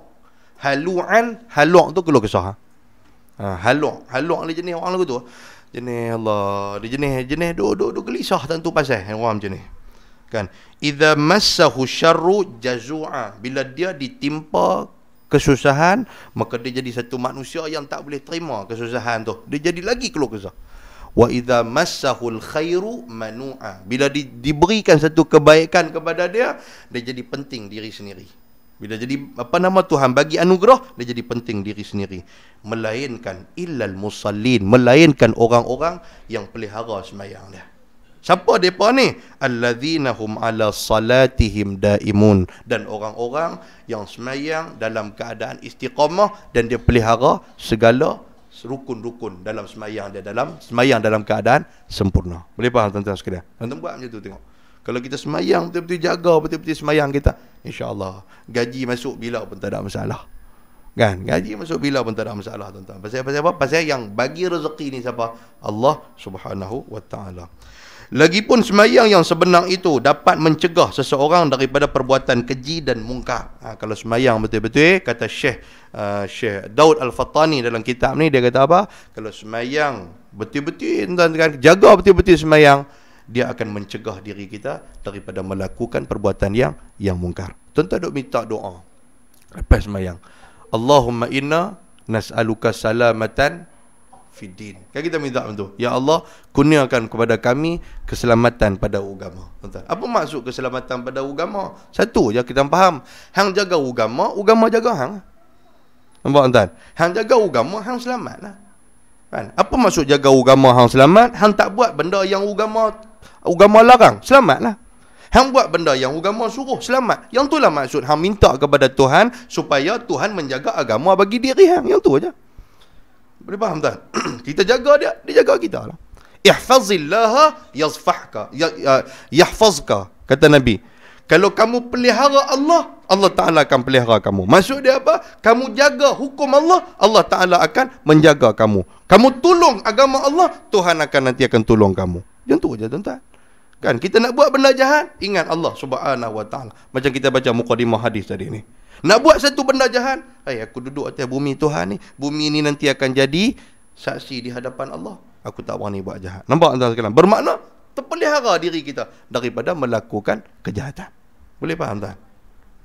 Halu'an, haluk tu keluh kesah. Ha, haluk, haluk ni jenis orang lagu tu. Ha. Jenis Allah, dia jenis jenis duk duk duk gelisah tentu pasal orang macam ni. Kan? Idza massahu syarru jazua. Bila dia ditimpa kesusahan, maka dia jadi satu manusia yang tak boleh terima kesusahan tu. Dia jadi lagi keluh kesah wa idza massahul khairu manua bila di, diberikan satu kebaikan kepada dia dia jadi penting diri sendiri bila jadi apa nama Tuhan bagi anugerah dia jadi penting diri sendiri melainkan illal musallin melainkan orang-orang yang pelihara sembahyang dia siapa depa ni alladzina hum ala salatihim daimun dan orang-orang yang semayang dalam keadaan istiqamah dan dia pelihara segala rukun-rukun dalam semayang dia dalam semayang dalam keadaan sempurna. Boleh faham tuan-tuan sekalian? Tuan-tuan buat macam tu tengok. Kalau kita semayang betul-betul jaga betul-betul semayang kita, insya-Allah gaji masuk bila pun tak ada masalah. Kan? Gaji masuk bila pun tak ada masalah tuan-tuan. Pasal pasal apa? Pasal yang bagi rezeki ni siapa? Allah Subhanahu wa taala. Lagipun semayang yang sebenar itu dapat mencegah seseorang daripada perbuatan keji dan mungkar. Ha, kalau semayang betul-betul, kata Syekh Uh, Syekh Daud Al-Fattani dalam kitab ni dia kata apa? Kalau semayang betul-betul tuan-tuan kan, jaga betul-betul semayang dia akan mencegah diri kita daripada melakukan perbuatan yang yang mungkar. Tuan-tuan duk minta doa lepas semayang. Allahumma inna nas'aluka salamatan fiddin. Kan kita minta tu. Ya Allah, kurniakan kepada kami keselamatan pada agama. Tuan-tuan, apa maksud keselamatan pada agama? Satu je kita faham. Hang jaga agama, agama jaga hang. Nampak tuan? Hang jaga agama, hang selamat lah. Kan? Apa maksud jaga agama, hang selamat? Hang tak buat benda yang agama agama larang, selamat lah. Hang buat benda yang agama suruh, selamat. Yang tu lah maksud hang minta kepada Tuhan supaya Tuhan menjaga agama bagi diri hang. Yang tu aja. Boleh faham tuan? kita jaga dia, dia jaga kita lah. Ihfazillaha yazfahka. Ya, ya, yahfazka, kata Nabi. Nabi. Kalau kamu pelihara Allah, Allah Ta'ala akan pelihara kamu. Maksud dia apa? Kamu jaga hukum Allah, Allah Ta'ala akan menjaga kamu. Kamu tolong agama Allah, Tuhan akan nanti akan tolong kamu. Macam tu je tuan-tuan. Kan? Kita nak buat benda jahat, ingat Allah Subhanahu Wa Ta'ala. Macam kita baca mukadimah hadis tadi ni. Nak buat satu benda jahat, hey, aku duduk atas bumi Tuhan ni. Bumi ni nanti akan jadi saksi di hadapan Allah. Aku tak berani buat jahat. Nampak tuan-tuan sekalian? Bermakna terpelihara diri kita daripada melakukan kejahatan. Boleh faham tak?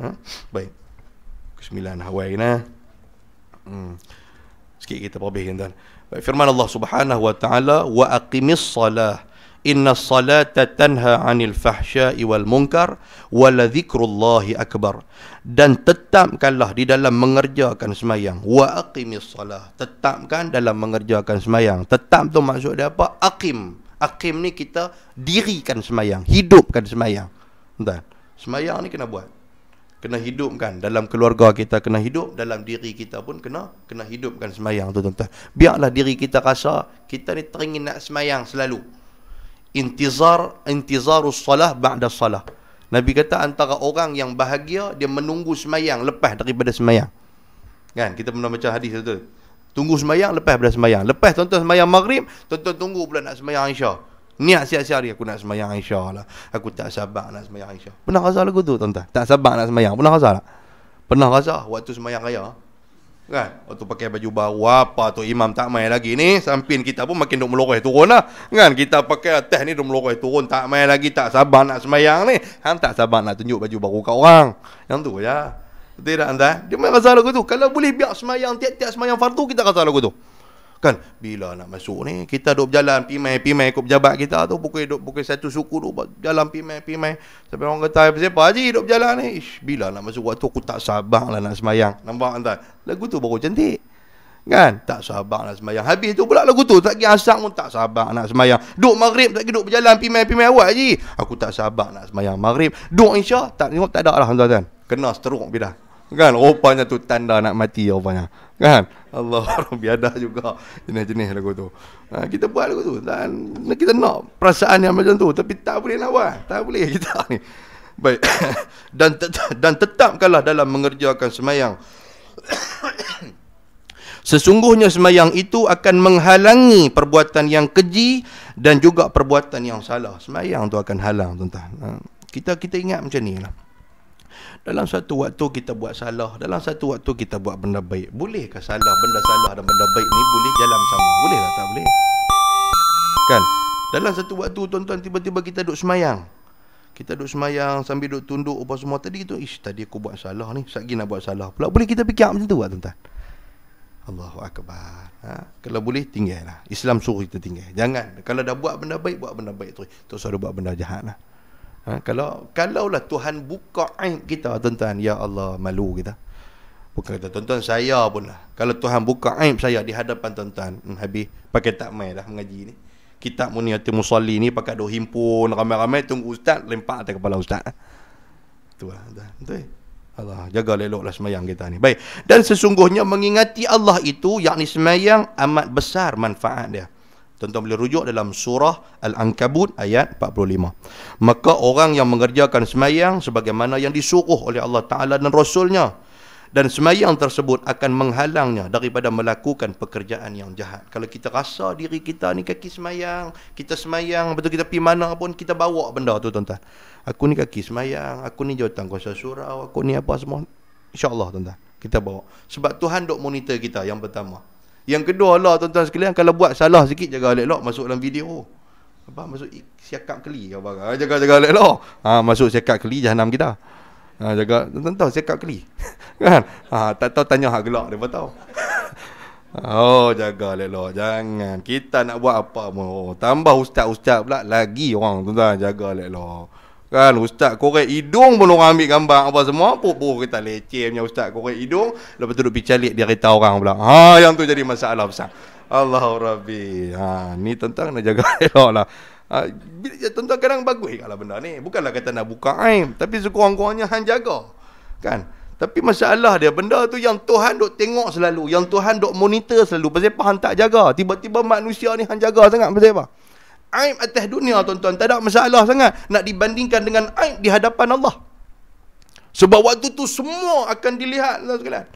Ha? Baik. sembilan Hawaii na, Hmm. Sikit kita probih kan tuan. Baik firman Allah Subhanahu wa taala wa aqimis salah Inna salata tanha anil fahsya'i wal munkar Waladzikrullahi akbar Dan tetapkanlah di dalam mengerjakan semayang Wa aqimis salah Tetapkan dalam mengerjakan semayang Tetap tu maksud dia apa? Aqim Aqim ni kita dirikan semayang Hidupkan semayang Entah? Semayang ni kena buat Kena hidupkan dalam keluarga kita kena hidup Dalam diri kita pun kena kena hidupkan semayang tu tuan-tuan Biarlah diri kita rasa kita ni teringin nak semayang selalu Intizar, intizarus salah ba'da salah Nabi kata antara orang yang bahagia Dia menunggu semayang lepas daripada semayang Kan kita pernah baca hadis tu Tunggu semayang lepas daripada semayang Lepas tuan-tuan semayang maghrib Tuan-tuan tunggu pula nak semayang insya'a Niat siap-siap hari aku nak semayang Aisyah lah Aku tak sabar nak semayang Aisyah Pernah rasa lagu tu tuan-tuan? Tak sabar nak semayang, pernah rasa tak? Pernah rasa waktu semayang raya Kan? Waktu pakai baju baru apa tu imam tak main lagi ni Samping kita pun makin duk melorai turun lah. Kan? Kita pakai teh ni duk melorai turun Tak main lagi, tak sabar nak semayang ni Han tak sabar nak tunjuk baju baru kat orang Yang tu je ya. Betul anda. Dia main rasa lagu tu Kalau boleh biar semayang tiap-tiap semayang fardu kita rasa lagu tu Kan bila nak masuk ni kita duk berjalan pimai pimai ikut pejabat kita tu pukul duk pukul satu suku duk jalan pimai pimai sampai orang kata apa siapa haji duk berjalan ni ish bila nak masuk waktu aku tak sabar lah nak semayang nampak entah lagu tu baru cantik kan tak sabar nak semayang habis tu pula lagu tu tak pergi asar pun tak sabar nak semayang duk maghrib tak pergi duk berjalan pimai pimai awak haji aku tak sabar nak semayang maghrib duk insya tak tengok tak ada lah tuan-tuan kena stroke bila kan rupanya tu tanda nak mati rupanya kan Allah biadah juga jenis-jenis lagu tu. Ha, kita buat lagu tu dan kita nak perasaan yang macam tu tapi tak boleh nak buat. Tak boleh kita ni. Baik. dan te- dan tetapkanlah dalam mengerjakan semayang. Sesungguhnya semayang itu akan menghalangi perbuatan yang keji dan juga perbuatan yang salah. Semayang tu akan halang tuan-tuan. Ha, kita kita ingat macam ni lah. Dalam satu waktu kita buat salah Dalam satu waktu kita buat benda baik Bolehkah salah benda salah dan benda baik ni Boleh jalan sama Boleh lah tak boleh Kan Dalam satu waktu tuan-tuan tiba-tiba kita duduk semayang Kita duduk semayang sambil duduk tunduk apa semua Tadi tu Ish tadi aku buat salah ni Sekejap nak buat salah pula Boleh kita fikir macam tu buat tuan-tuan Allahu Akbar ha? Kalau boleh tinggal lah Islam suruh kita tinggal Jangan Kalau dah buat benda baik Buat benda baik tu Tak usah buat benda jahat lah Ha? Kalau kalaulah Tuhan buka aib kita tuan-tuan, ya Allah malu kita. Bukan kita tuan-tuan saya pun lah. Kalau Tuhan buka aib saya di hadapan tuan-tuan, hmm, habis pakai tak main dah mengaji ni. kita Muniyatul Musalli ni pakai dok himpun ramai-ramai tunggu ustaz lempar atas kepala ustaz. Tu lah, tu. Allah jaga eloklah semayang kita ni. Baik. Dan sesungguhnya mengingati Allah itu yakni semayang amat besar manfaat dia. Tuan-tuan boleh rujuk dalam surah Al-Ankabut ayat 45. Maka orang yang mengerjakan semayang sebagaimana yang disuruh oleh Allah Ta'ala dan Rasulnya. Dan semayang tersebut akan menghalangnya daripada melakukan pekerjaan yang jahat. Kalau kita rasa diri kita ni kaki semayang, kita semayang, betul kita pergi mana pun kita bawa benda tu tuan-tuan. Aku ni kaki semayang, aku ni jawatan kuasa surau, aku ni apa semua. InsyaAllah tuan-tuan, kita bawa. Sebab Tuhan dok monitor kita yang pertama. Yang kedua lah tuan-tuan sekalian Kalau buat salah sikit jaga elok masuk dalam video apa masuk siakap keli apa jaga jaga lek lo ha masuk siakap keli jahanam kita ha jaga tentang tahu siakap keli kan ha tak tahu tanya hak gelak depa tahu oh jaga lek jangan kita nak buat apa mo oh, tambah ustaz-ustaz pula lagi orang tuan jaga lelo Kan ustaz korek hidung pun orang ambil gambar apa semua pun pun kita leceh punya ustaz korek hidung lepas tu duk picalik dia kereta orang pula. Ha yang tu jadi masalah besar. Allahu rabbi. Ha ni tentang nak jaga eloklah. Ha, ya, tentu kadang bagus kalau benda ni Bukanlah kata nak buka aim Tapi sekurang-kurangnya Han jaga Kan Tapi masalah dia Benda tu yang Tuhan Duk tengok selalu Yang Tuhan Duk monitor selalu Pasal apa Han tak jaga Tiba-tiba manusia ni Han jaga sangat Pasal apa aib atas dunia tuan-tuan tak ada masalah sangat nak dibandingkan dengan aib di hadapan Allah sebab waktu tu semua akan dilihat tuan sekalian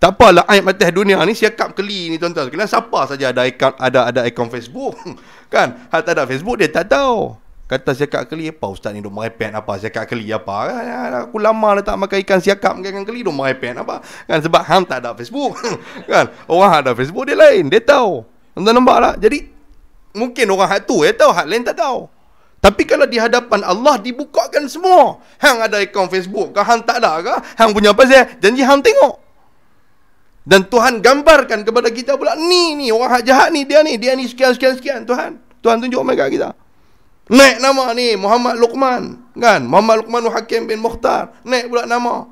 tak apalah aib atas dunia ni siakap keli ni tuan-tuan sekalian siapa saja ada akaun ada ada akaun Facebook kan hal tak ada Facebook dia tak tahu kata siakap keli apa ustaz ni duk merepet apa siakap keli apa kan aku lama dah tak makan ikan siakap makan ikan keli duk merepet apa kan sebab hang tak ada Facebook kan orang ada Facebook dia lain dia tahu tuan-tuan nampak tak jadi mungkin orang hatu tu eh tahu hat lain tak tahu tapi kalau di hadapan Allah dibukakan semua hang ada akaun Facebook ke hang tak ada ke hang punya apa saya janji hang tengok dan Tuhan gambarkan kepada kita pula ni ni orang hak jahat ni dia ni dia ni sekian sekian sekian Tuhan Tuhan tunjuk mereka kita naik nama ni Muhammad Luqman kan Muhammad Luqmanul Hakim bin Mukhtar naik pula nama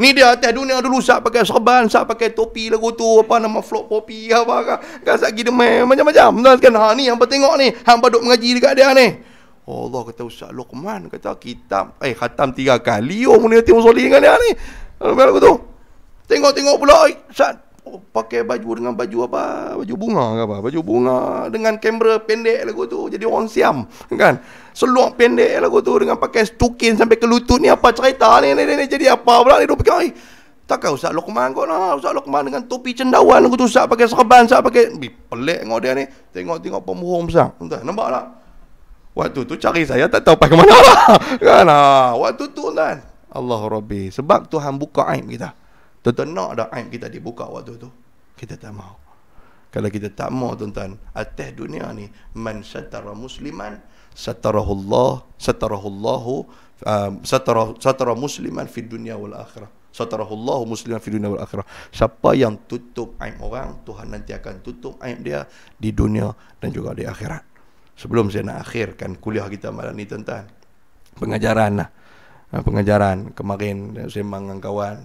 Ni dia atas dunia dulu sak pakai serban, sak pakai topi lagu tu, apa nama flop popi apa kah. Kan sak gi demen macam-macam. Tuan kan ha ni hangpa tengok ni, hangpa duk mengaji dekat dia ni. Allah kata Ustaz Luqman kata kitab eh khatam tiga kali oh munia timu soli dengan dia ni. Lepas tu tengok-tengok pula sat Oh, pakai baju dengan baju apa baju bunga ke apa baju bunga dengan kamera pendek lagu tu jadi orang siam kan seluar pendek lagu tu dengan pakai stokin sampai ke lutut ni apa cerita ni ni ni, ni. jadi apa pula ni duk ai takkan ustaz lokman kau nah ustaz lokman dengan topi cendawan lagu tu usah pakai serban usah pakai Bih, pelik kau dia ni tengok tengok pemohong ustaz entah nampak waktu tu cari saya tak tahu pergi mana lah kan ah, waktu tu kan Allah Rabbi sebab Tuhan buka aib kita Tuan-tuan nak dah aib kita dibuka waktu tu? Kita tak mau. Kalau kita tak mau tuan-tuan, atas dunia ni man satara musliman satarahu Allah, satarahu Allah um, satara satara musliman fi dunia wal akhirah. Satarahu Allah musliman fi dunia wal akhirah. Siapa yang tutup aib orang, Tuhan nanti akan tutup aib dia di dunia dan juga di akhirat. Sebelum saya nak akhirkan kuliah kita malam ni tuan-tuan. Pengajaran lah. Pengajaran kemarin saya memang dengan kawan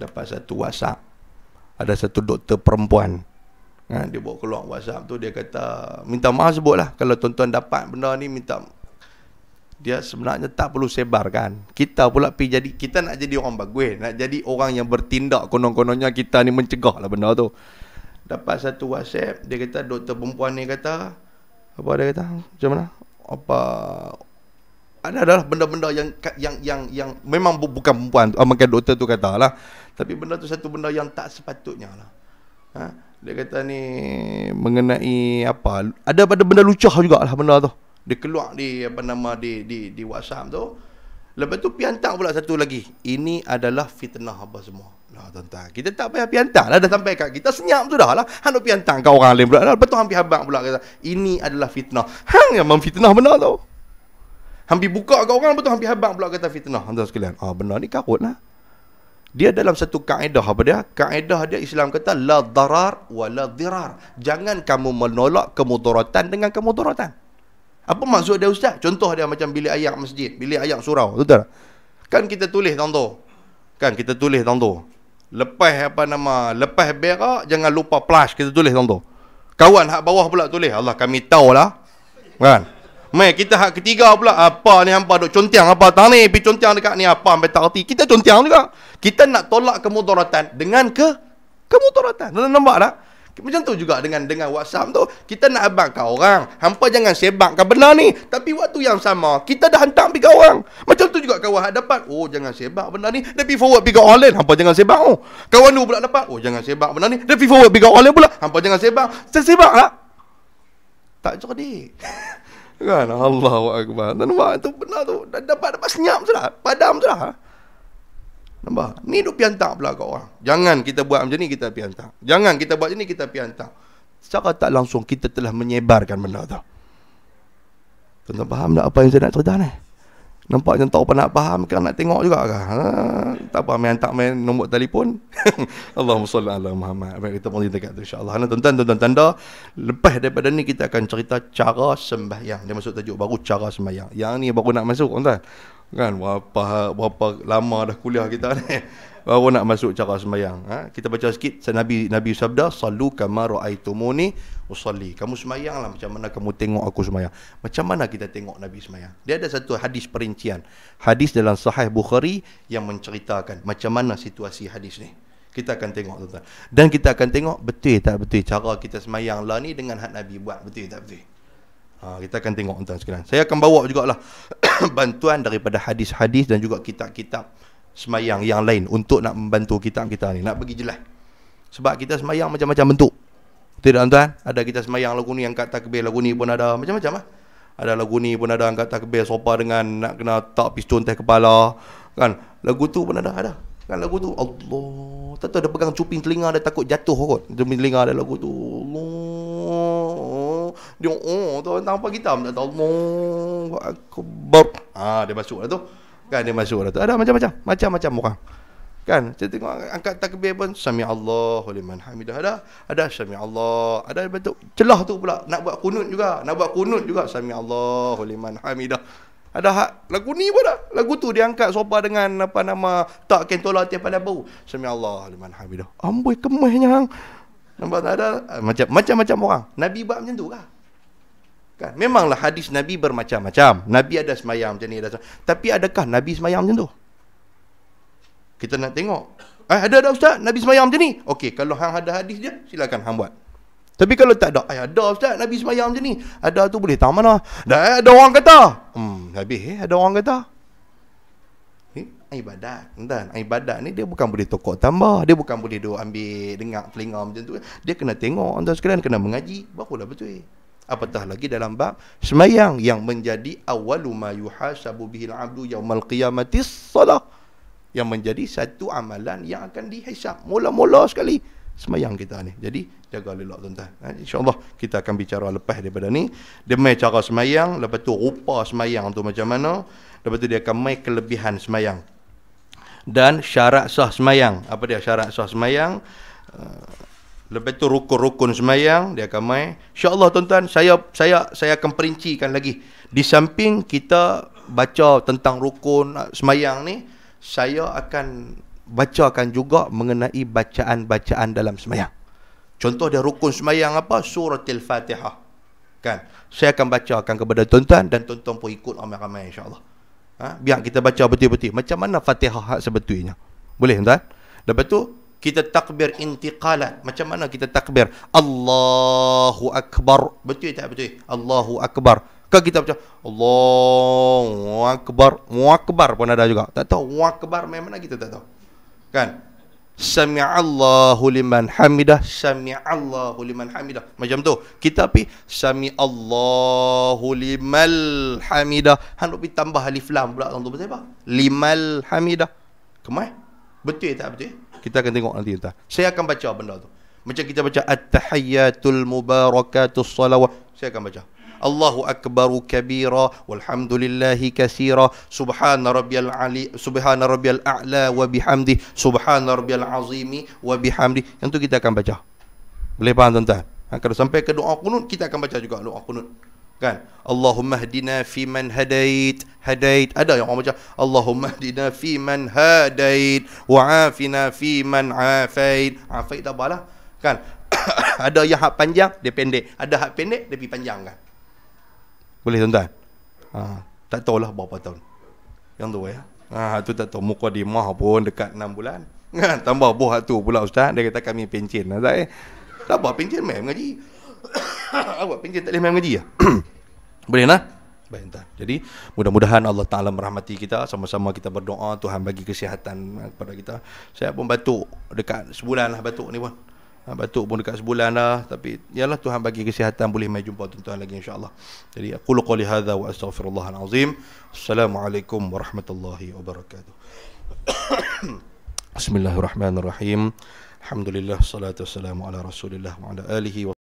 dapat satu WhatsApp. Ada satu doktor perempuan. Ha, dia bawa keluar WhatsApp tu, dia kata, minta maaf sebutlah kalau tuan-tuan dapat benda ni, minta dia sebenarnya tak perlu sebarkan. Kita pula pergi jadi, kita nak jadi orang bagus, nak jadi orang yang bertindak konon-kononnya kita ni mencegah lah benda tu. Dapat satu WhatsApp, dia kata, doktor perempuan ni kata, apa dia kata, macam mana? Apa, ada adalah benda-benda yang yang yang yang memang bu- bukan perempuan tu ah, amankan doktor tu katalah tapi benda tu satu benda yang tak sepatutnya lah ha? dia kata ni mengenai apa ada pada benda lucu juga lah benda tu dia keluar di apa nama di di di WhatsApp tu lepas tu pi hantar pula satu lagi ini adalah fitnah apa semua lah tuan-tuan kita tak payah pi hantar lah dah sampai kat kita senyap tu dah lah hang nak pi hantar kat orang lain pula lepas tu hang pi pula kata ini adalah fitnah hang yang memfitnah benda tu Hampir buka kat orang betul hampir habang pula kata fitnah. Tuan sekalian. Ah benar ni karutlah. Dia dalam satu kaedah apa dia? Kaedah dia Islam kata la darar wa la dirar. Jangan kamu menolak kemudaratan dengan kemudaratan. Apa maksud dia ustaz? Contoh dia macam bilik ayam masjid, bilik ayam surau, betul Kan kita tulis tuan Kan kita tulis tuan Lepas apa nama? Lepas berak jangan lupa plush kita tulis tuan Kawan hak bawah pula tulis. Allah kami tahulah. Kan? Mai kita hak ketiga pula apa ni hangpa duk contiang apa tang ni pi contiang dekat ni apa sampai tak erti. Kita contiang juga. Kita nak tolak kemudaratan dengan ke kemudaratan. Nampak tak? Macam tu juga dengan dengan WhatsApp tu. Kita nak abang kau orang. Hampa jangan sebabkan benda ni. Tapi waktu yang sama, kita dah hantar pergi kau orang. Macam tu juga kawan dapat. Oh, jangan sebab benda ni. Dia forward pergi kau online. Hampa jangan sebab oh. Kawan tu pula dapat. Oh, jangan sebab benda ni. Dia forward pergi kau online pula. Hampa jangan sebab. Saya sebab Tak cerdik. Kan Allahu akbar. Dan nampak tu benar tu dah dapat dapat senyap sudah. Padam sudah. Nampak? Ni duk piantak pula kau orang. Jangan kita buat macam ni kita piantak. Jangan kita buat macam ni kita piantak. Secara tak langsung kita telah menyebarkan benda tu. Tuan-tuan faham tak apa yang saya nak cerita ni? Eh? Nampak macam tak apa nak faham ke kan nak tengok juga ke? Ha? Tak apa main tak main nombor telefon. Allahumma salli ala Muhammad. Baik kita mula dekat tu insya-Allah. Nah, tuan-tuan tanda lepas daripada ni kita akan cerita cara sembahyang. Dia masuk tajuk baru cara sembahyang. Yang ni baru nak masuk tuan-tuan. Kan berapa berapa lama dah kuliah kita ni baru nak masuk cara sembahyang ha? kita baca sikit Nabi Nabi sabda salu kama raaitumuni usalli kamu sembahyanglah macam mana kamu tengok aku sembahyang macam mana kita tengok Nabi sembahyang dia ada satu hadis perincian hadis dalam sahih Bukhari yang menceritakan macam mana situasi hadis ni kita akan tengok tuan-tuan dan kita akan tengok betul tak betul cara kita sembahyanglah ni dengan hak Nabi buat betul tak betul Ha, kita akan tengok tuan sekarang. Saya akan bawa juga lah bantuan daripada hadis-hadis dan juga kitab-kitab semayang yang lain untuk nak membantu kita kita ni nak bagi jelas sebab kita semayang macam-macam bentuk tidak tuan ada kita semayang lagu ni yang angkat takbir lagu ni pun ada macam-macam lah ada lagu ni pun ada angkat takbir sopa dengan nak kena tak pistol teh kepala kan lagu tu pun ada ada kan lagu tu Allah tak tahu ada pegang cuping telinga dia takut jatuh kot cuping telinga ada lagu tu Allah dia oh tu tanpa kita tak tahu Allah akbar ah ha, dia masuk lah tu Kan dia masuk tu Ada macam-macam Macam-macam muka, Kan Saya tengok angkat takbir pun Sami Allah Huliman Hamidah Ada Ada Sami Allah Ada betul Celah tu pula Nak buat kunut juga Nak buat kunut juga Sami Allah Huliman Hamidah ada hak lagu ni pun dah. Lagu tu diangkat sopa dengan apa nama tak ken tiap pada bau. Sami Allah liman hamidah. Amboi kemehnya hang. Nampak tak ada macam macam macam orang. Nabi buat macam tu kah? Kan? Memanglah hadis Nabi bermacam-macam. Nabi ada semayam macam ni. Ada semayam. Tapi adakah Nabi semayam macam tu? Kita nak tengok. Eh, ada ada ustaz? Nabi semayam macam ni? Okey, kalau hang ada hadis dia, silakan hang buat. Tapi kalau tak ada, eh, ada ustaz Nabi semayam macam ni. Ada tu boleh tahu mana. Dah eh, ada orang kata. Hmm, habis eh, ada orang kata. Ni eh, ibadat. Dan ibadat ni dia bukan boleh tokok tambah, dia bukan boleh duk ambil dengar telinga macam tu. Dia kena tengok, anda sekalian kena mengaji, barulah betul. Eh. Apatah lagi dalam bab semayang yang menjadi awalu ma yuhasabu bihil abdu yaumal qiyamati salah. Yang menjadi satu amalan yang akan dihisap mula-mula sekali semayang kita ni. Jadi jaga lelak tuan-tuan. Ha, InsyaAllah kita akan bicara lepas daripada ni. Demi cara semayang, lepas tu rupa semayang tu macam mana. Lepas tu dia akan main kelebihan semayang. Dan syarat sah semayang. Apa dia syarat sah semayang? Uh, Lepas tu rukun-rukun semayang dia akan main. Allah tuan-tuan saya saya saya akan perincikan lagi. Di samping kita baca tentang rukun semayang ni, saya akan bacakan juga mengenai bacaan-bacaan dalam semayang. Contoh dia rukun semayang apa? Surah Al-Fatihah. Kan? Saya akan bacakan kepada tuan-tuan dan tuan-tuan pun ikut ramai-ramai insyaAllah. Ha? Biar kita baca betul-betul. Macam mana Fatihah sebetulnya? Boleh tuan-tuan? Lepas tu, kita takbir intiqalat macam mana kita takbir Allahu akbar betul tak betul Allahu akbar kau kita macam Allahu akbar muakbar pun ada juga tak tahu muakbar macam mana kita tak tahu kan Sami'allahu liman hamidah Sami'allahu liman hamidah Macam tu Kita pi Sami'allahu limal hamidah Han nak tambah alif lam pula tuan tu Betul apa? Liman hamidah Kemal? Betul tak betul? kita akan tengok nanti entah. Saya akan baca benda tu. Macam kita baca at-tahiyatul mubarakatus salawat. Saya akan baca. Allahu akbar kabira walhamdulillah kasira subhana rabbiyal ali subhana rabbiyal a'la wa bihamdi subhana rabbiyal azimi wa bihamdi. Yang tu kita akan baca. Boleh faham tuan-tuan? Ha, kalau sampai ke doa qunut kita akan baca juga doa qunut kan Allahumma hadina fi man hadait hadait ada yang orang macam Allahumma hadina fi man hadait wa afina fi man afait ah, afait tak apalah kan ada yang hak panjang dia pendek ada hak pendek dia pergi panjang kan boleh tuan-tuan ha, tak tahulah berapa tahun yang tu ya ha, tu tak tahu muka di mah pun dekat 6 bulan kan tambah buah tu pula ustaz dia kata kami pencin nah, tak, eh? tak apa pencin meh mengaji awak pinggir tak boleh main ngaji ya? Boleh lah Baik entah Jadi mudah-mudahan Allah Ta'ala merahmati kita Sama-sama kita berdoa Tuhan bagi kesihatan kepada kita Saya pun batuk Dekat sebulan lah batuk ni pun ha, Batuk pun dekat sebulan lah Tapi Yalah Tuhan bagi kesihatan Boleh main jumpa tuan-tuan lagi insyaAllah Jadi Aku luqali hadha wa astaghfirullahalazim Assalamualaikum warahmatullahi wabarakatuh Bismillahirrahmanirrahim Alhamdulillah Salatu wassalamu ala rasulillah Wa ala alihi wa